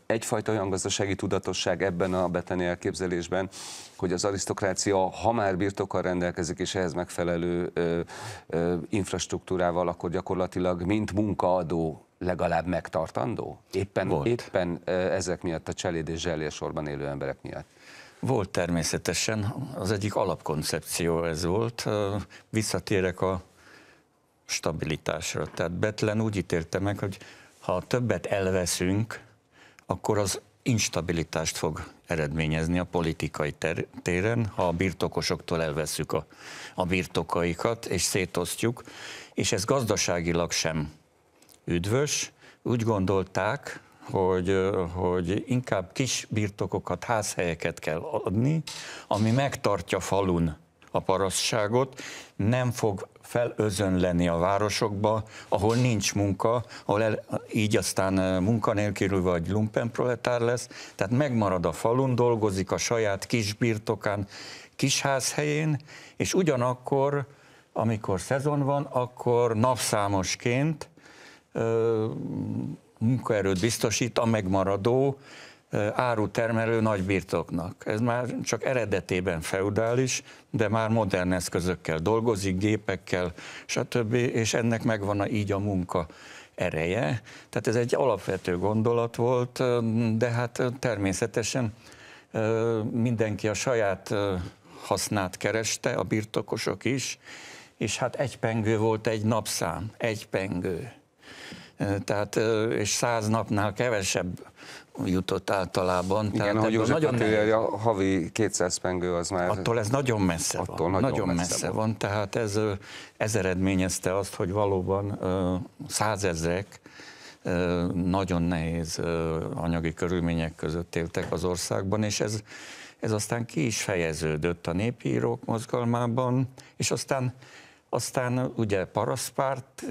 Speaker 2: egyfajta olyan gazdasági tudatosság ebben a beteni elképzelésben, hogy az arisztokrácia, ha már birtokkal rendelkezik, és ehhez megfelelő infrastruktúrával, akkor gyakorlatilag mint munkaadó legalább megtartandó? Éppen, Volt. éppen ezek miatt, a cseléd és sorban élő emberek miatt.
Speaker 5: Volt természetesen, az egyik alapkoncepció ez volt. Visszatérek a stabilitásra. Tehát Betlen úgy ítélte meg, hogy ha többet elveszünk, akkor az instabilitást fog eredményezni a politikai ter- téren, ha a birtokosoktól elveszük a, a birtokaikat, és szétosztjuk, és ez gazdaságilag sem üdvös, úgy gondolták, hogy, hogy inkább kis birtokokat, házhelyeket kell adni, ami megtartja falun a parasztságot, nem fog felözönleni a városokba, ahol nincs munka, ahol el, így aztán munkanélkül vagy lumpenproletár lesz, tehát megmarad a falun, dolgozik a saját kis birtokán, kisházhelyén, és ugyanakkor, amikor szezon van, akkor napszámosként munkaerőt biztosít a megmaradó árutermelő nagybirtoknak. Ez már csak eredetében feudális, de már modern eszközökkel dolgozik, gépekkel, stb., és ennek megvan a, így a munka ereje. Tehát ez egy alapvető gondolat volt, de hát természetesen mindenki a saját hasznát kereste, a birtokosok is, és hát egy pengő volt egy napszám, egy pengő tehát, és száz napnál kevesebb jutott általában. Igen, tehát hogy nagyon nehéz.
Speaker 2: a havi
Speaker 5: 200 pengő az már... Attól ez nagyon messze attól van. Nagyon, nagyon messze, messze van. van. Tehát ez, ez eredményezte azt, hogy valóban százezrek nagyon nehéz anyagi körülmények között éltek az országban, és ez, ez aztán ki is fejeződött a népírók mozgalmában, és aztán aztán ugye paraszpárt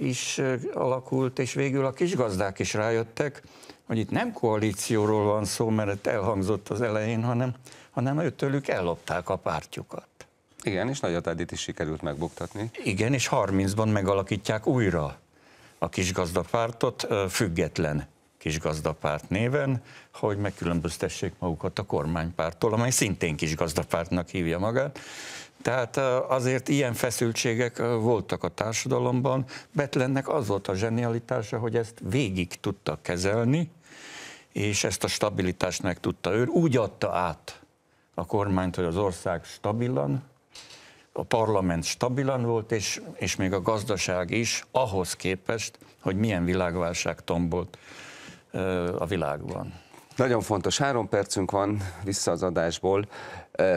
Speaker 5: is alakult, és végül a kisgazdák is rájöttek, hogy itt nem koalícióról van szó, mert elhangzott az elején, hanem, hanem őtőlük ellopták a pártjukat. Igen, és Nagy Atádit is sikerült megbuktatni. Igen, és 30-ban megalakítják újra a kisgazdapártot független kisgazdapárt néven, hogy megkülönböztessék magukat a kormánypártól, amely szintén kisgazdapártnak hívja magát. Tehát azért ilyen feszültségek voltak a társadalomban. Betlennek az volt a zsenialitása, hogy ezt végig tudta kezelni, és ezt a stabilitást meg tudta őr. Úgy adta át a kormányt, hogy az ország stabilan, a parlament stabilan volt, és, és még a gazdaság is ahhoz képest, hogy milyen világválság tombolt
Speaker 2: a világban. Nagyon fontos, három percünk van vissza az adásból.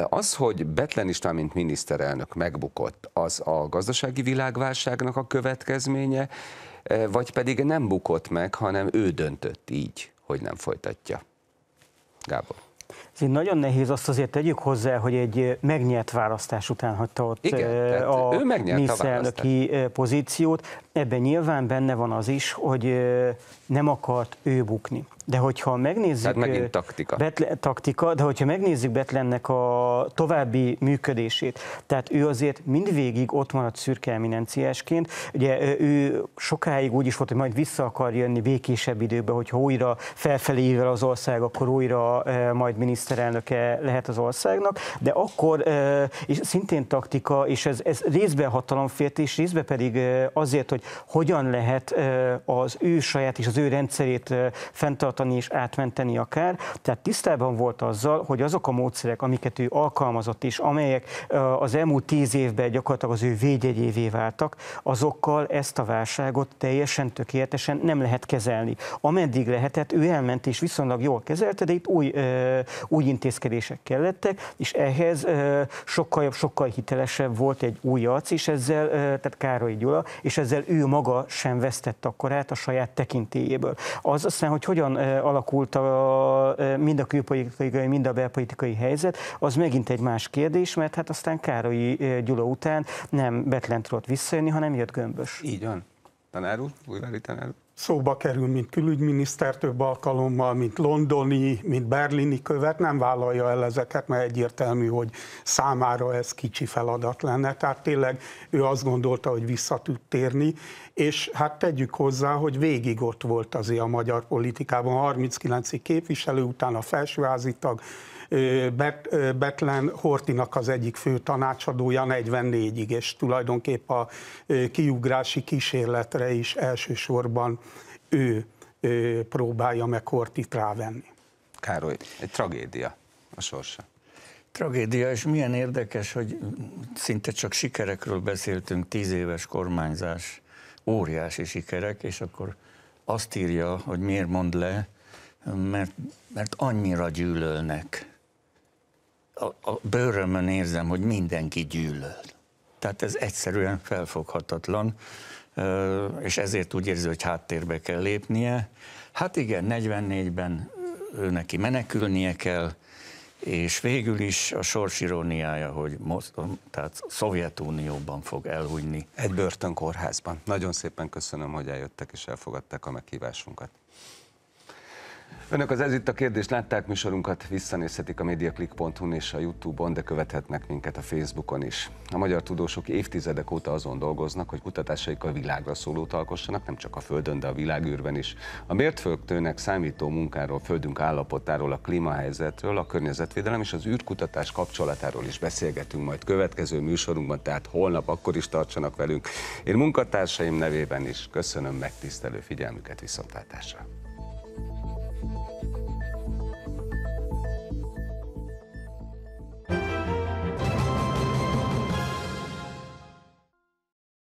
Speaker 2: Az, hogy Betlen István, mint miniszterelnök megbukott, az a gazdasági világválságnak a következménye, vagy pedig nem bukott meg, hanem ő döntött így, hogy nem folytatja. Gábor.
Speaker 3: Ezért nagyon nehéz azt azért tegyük hozzá, hogy egy megnyert választás után hagyta ott Igen, a miniszterelnöki pozíciót. Ebben nyilván benne van az is, hogy nem akart ő bukni. De hogyha megnézzük... Tehát megint taktika. Betle, taktika, de hogyha megnézzük Betlennek a további működését, tehát ő azért mindvégig ott maradt szürke eminenciásként, ugye ő sokáig úgy is volt, hogy majd vissza akar jönni békésebb időbe, hogyha újra felfelé ível az ország, akkor újra majd miniszterelnöke lehet az országnak, de akkor és szintén taktika, és ez, ez részben hatalomfértés, részben pedig azért, hogy hogyan lehet az ő saját és az ő rendszerét fenntartani és átmenteni akár. Tehát tisztában volt azzal, hogy azok a módszerek, amiket ő alkalmazott és amelyek az elmúlt tíz évben gyakorlatilag az ő védjegyévé váltak, azokkal ezt a válságot teljesen tökéletesen nem lehet kezelni. Ameddig lehetett, ő elment és viszonylag jól kezelte, de itt új, új intézkedések kellettek, és ehhez sokkal jobb, sokkal hitelesebb volt egy új arc, és ezzel, tehát Károly Gyula, és ezzel ő ő maga sem vesztett akkor át a saját tekintélyéből. Az aztán, hogy hogyan alakult a, mind a külpolitikai, mind a belpolitikai helyzet, az megint egy más kérdés, mert hát aztán Károlyi Gyula után nem Betlen tudott visszajönni, hanem jött Gömbös. Így van. Tanár úr, újvári tanár úr
Speaker 4: szóba kerül, mint külügyminiszter több alkalommal, mint londoni, mint berlini követ, nem vállalja el ezeket, mert egyértelmű, hogy számára ez kicsi feladat lenne. Tehát tényleg ő azt gondolta, hogy vissza tud térni, és hát tegyük hozzá, hogy végig ott volt azért a magyar politikában, 39 képviselő, a felsőházi tag, Bet, Betlen Hortinak az egyik fő tanácsadója 44-ig, és tulajdonképp a kiugrási kísérletre is elsősorban ő próbálja meg Hortit rávenni.
Speaker 2: Károly, egy tragédia a sorsa.
Speaker 5: Tragédia, és milyen érdekes, hogy szinte csak sikerekről beszéltünk, tíz éves kormányzás, óriási sikerek, és akkor azt írja, hogy miért mond le, mert, mert annyira gyűlölnek. A, a bőrömön érzem, hogy mindenki gyűlöl. Tehát ez egyszerűen felfoghatatlan, és ezért úgy érzi, hogy háttérbe kell lépnie. Hát igen, 44-ben ő neki menekülnie kell, és végül
Speaker 2: is a sors iróniája, hogy most, tehát Szovjetunióban fog elhunyni. Egy börtönkórházban. Nagyon szépen köszönöm, hogy eljöttek és elfogadták a meghívásunkat. Önök az Ez itt a kérdés, látták, műsorunkat visszanézhetik a mediaclick.hu-n és a Youtube-on, de követhetnek minket a Facebookon is. A magyar tudósok évtizedek óta azon dolgoznak, hogy a világra szólót alkossanak, nem csak a Földön, de a világűrben is. A mértföldtőnek számító munkáról, Földünk állapotáról, a klímahelyzetről, a környezetvédelem és az űrkutatás kapcsolatáról is beszélgetünk majd következő műsorunkban, tehát holnap akkor is tartsanak velünk. Én munkatársaim nevében is köszönöm megtisztelő figyelmüket viszontlátásra. Thank you.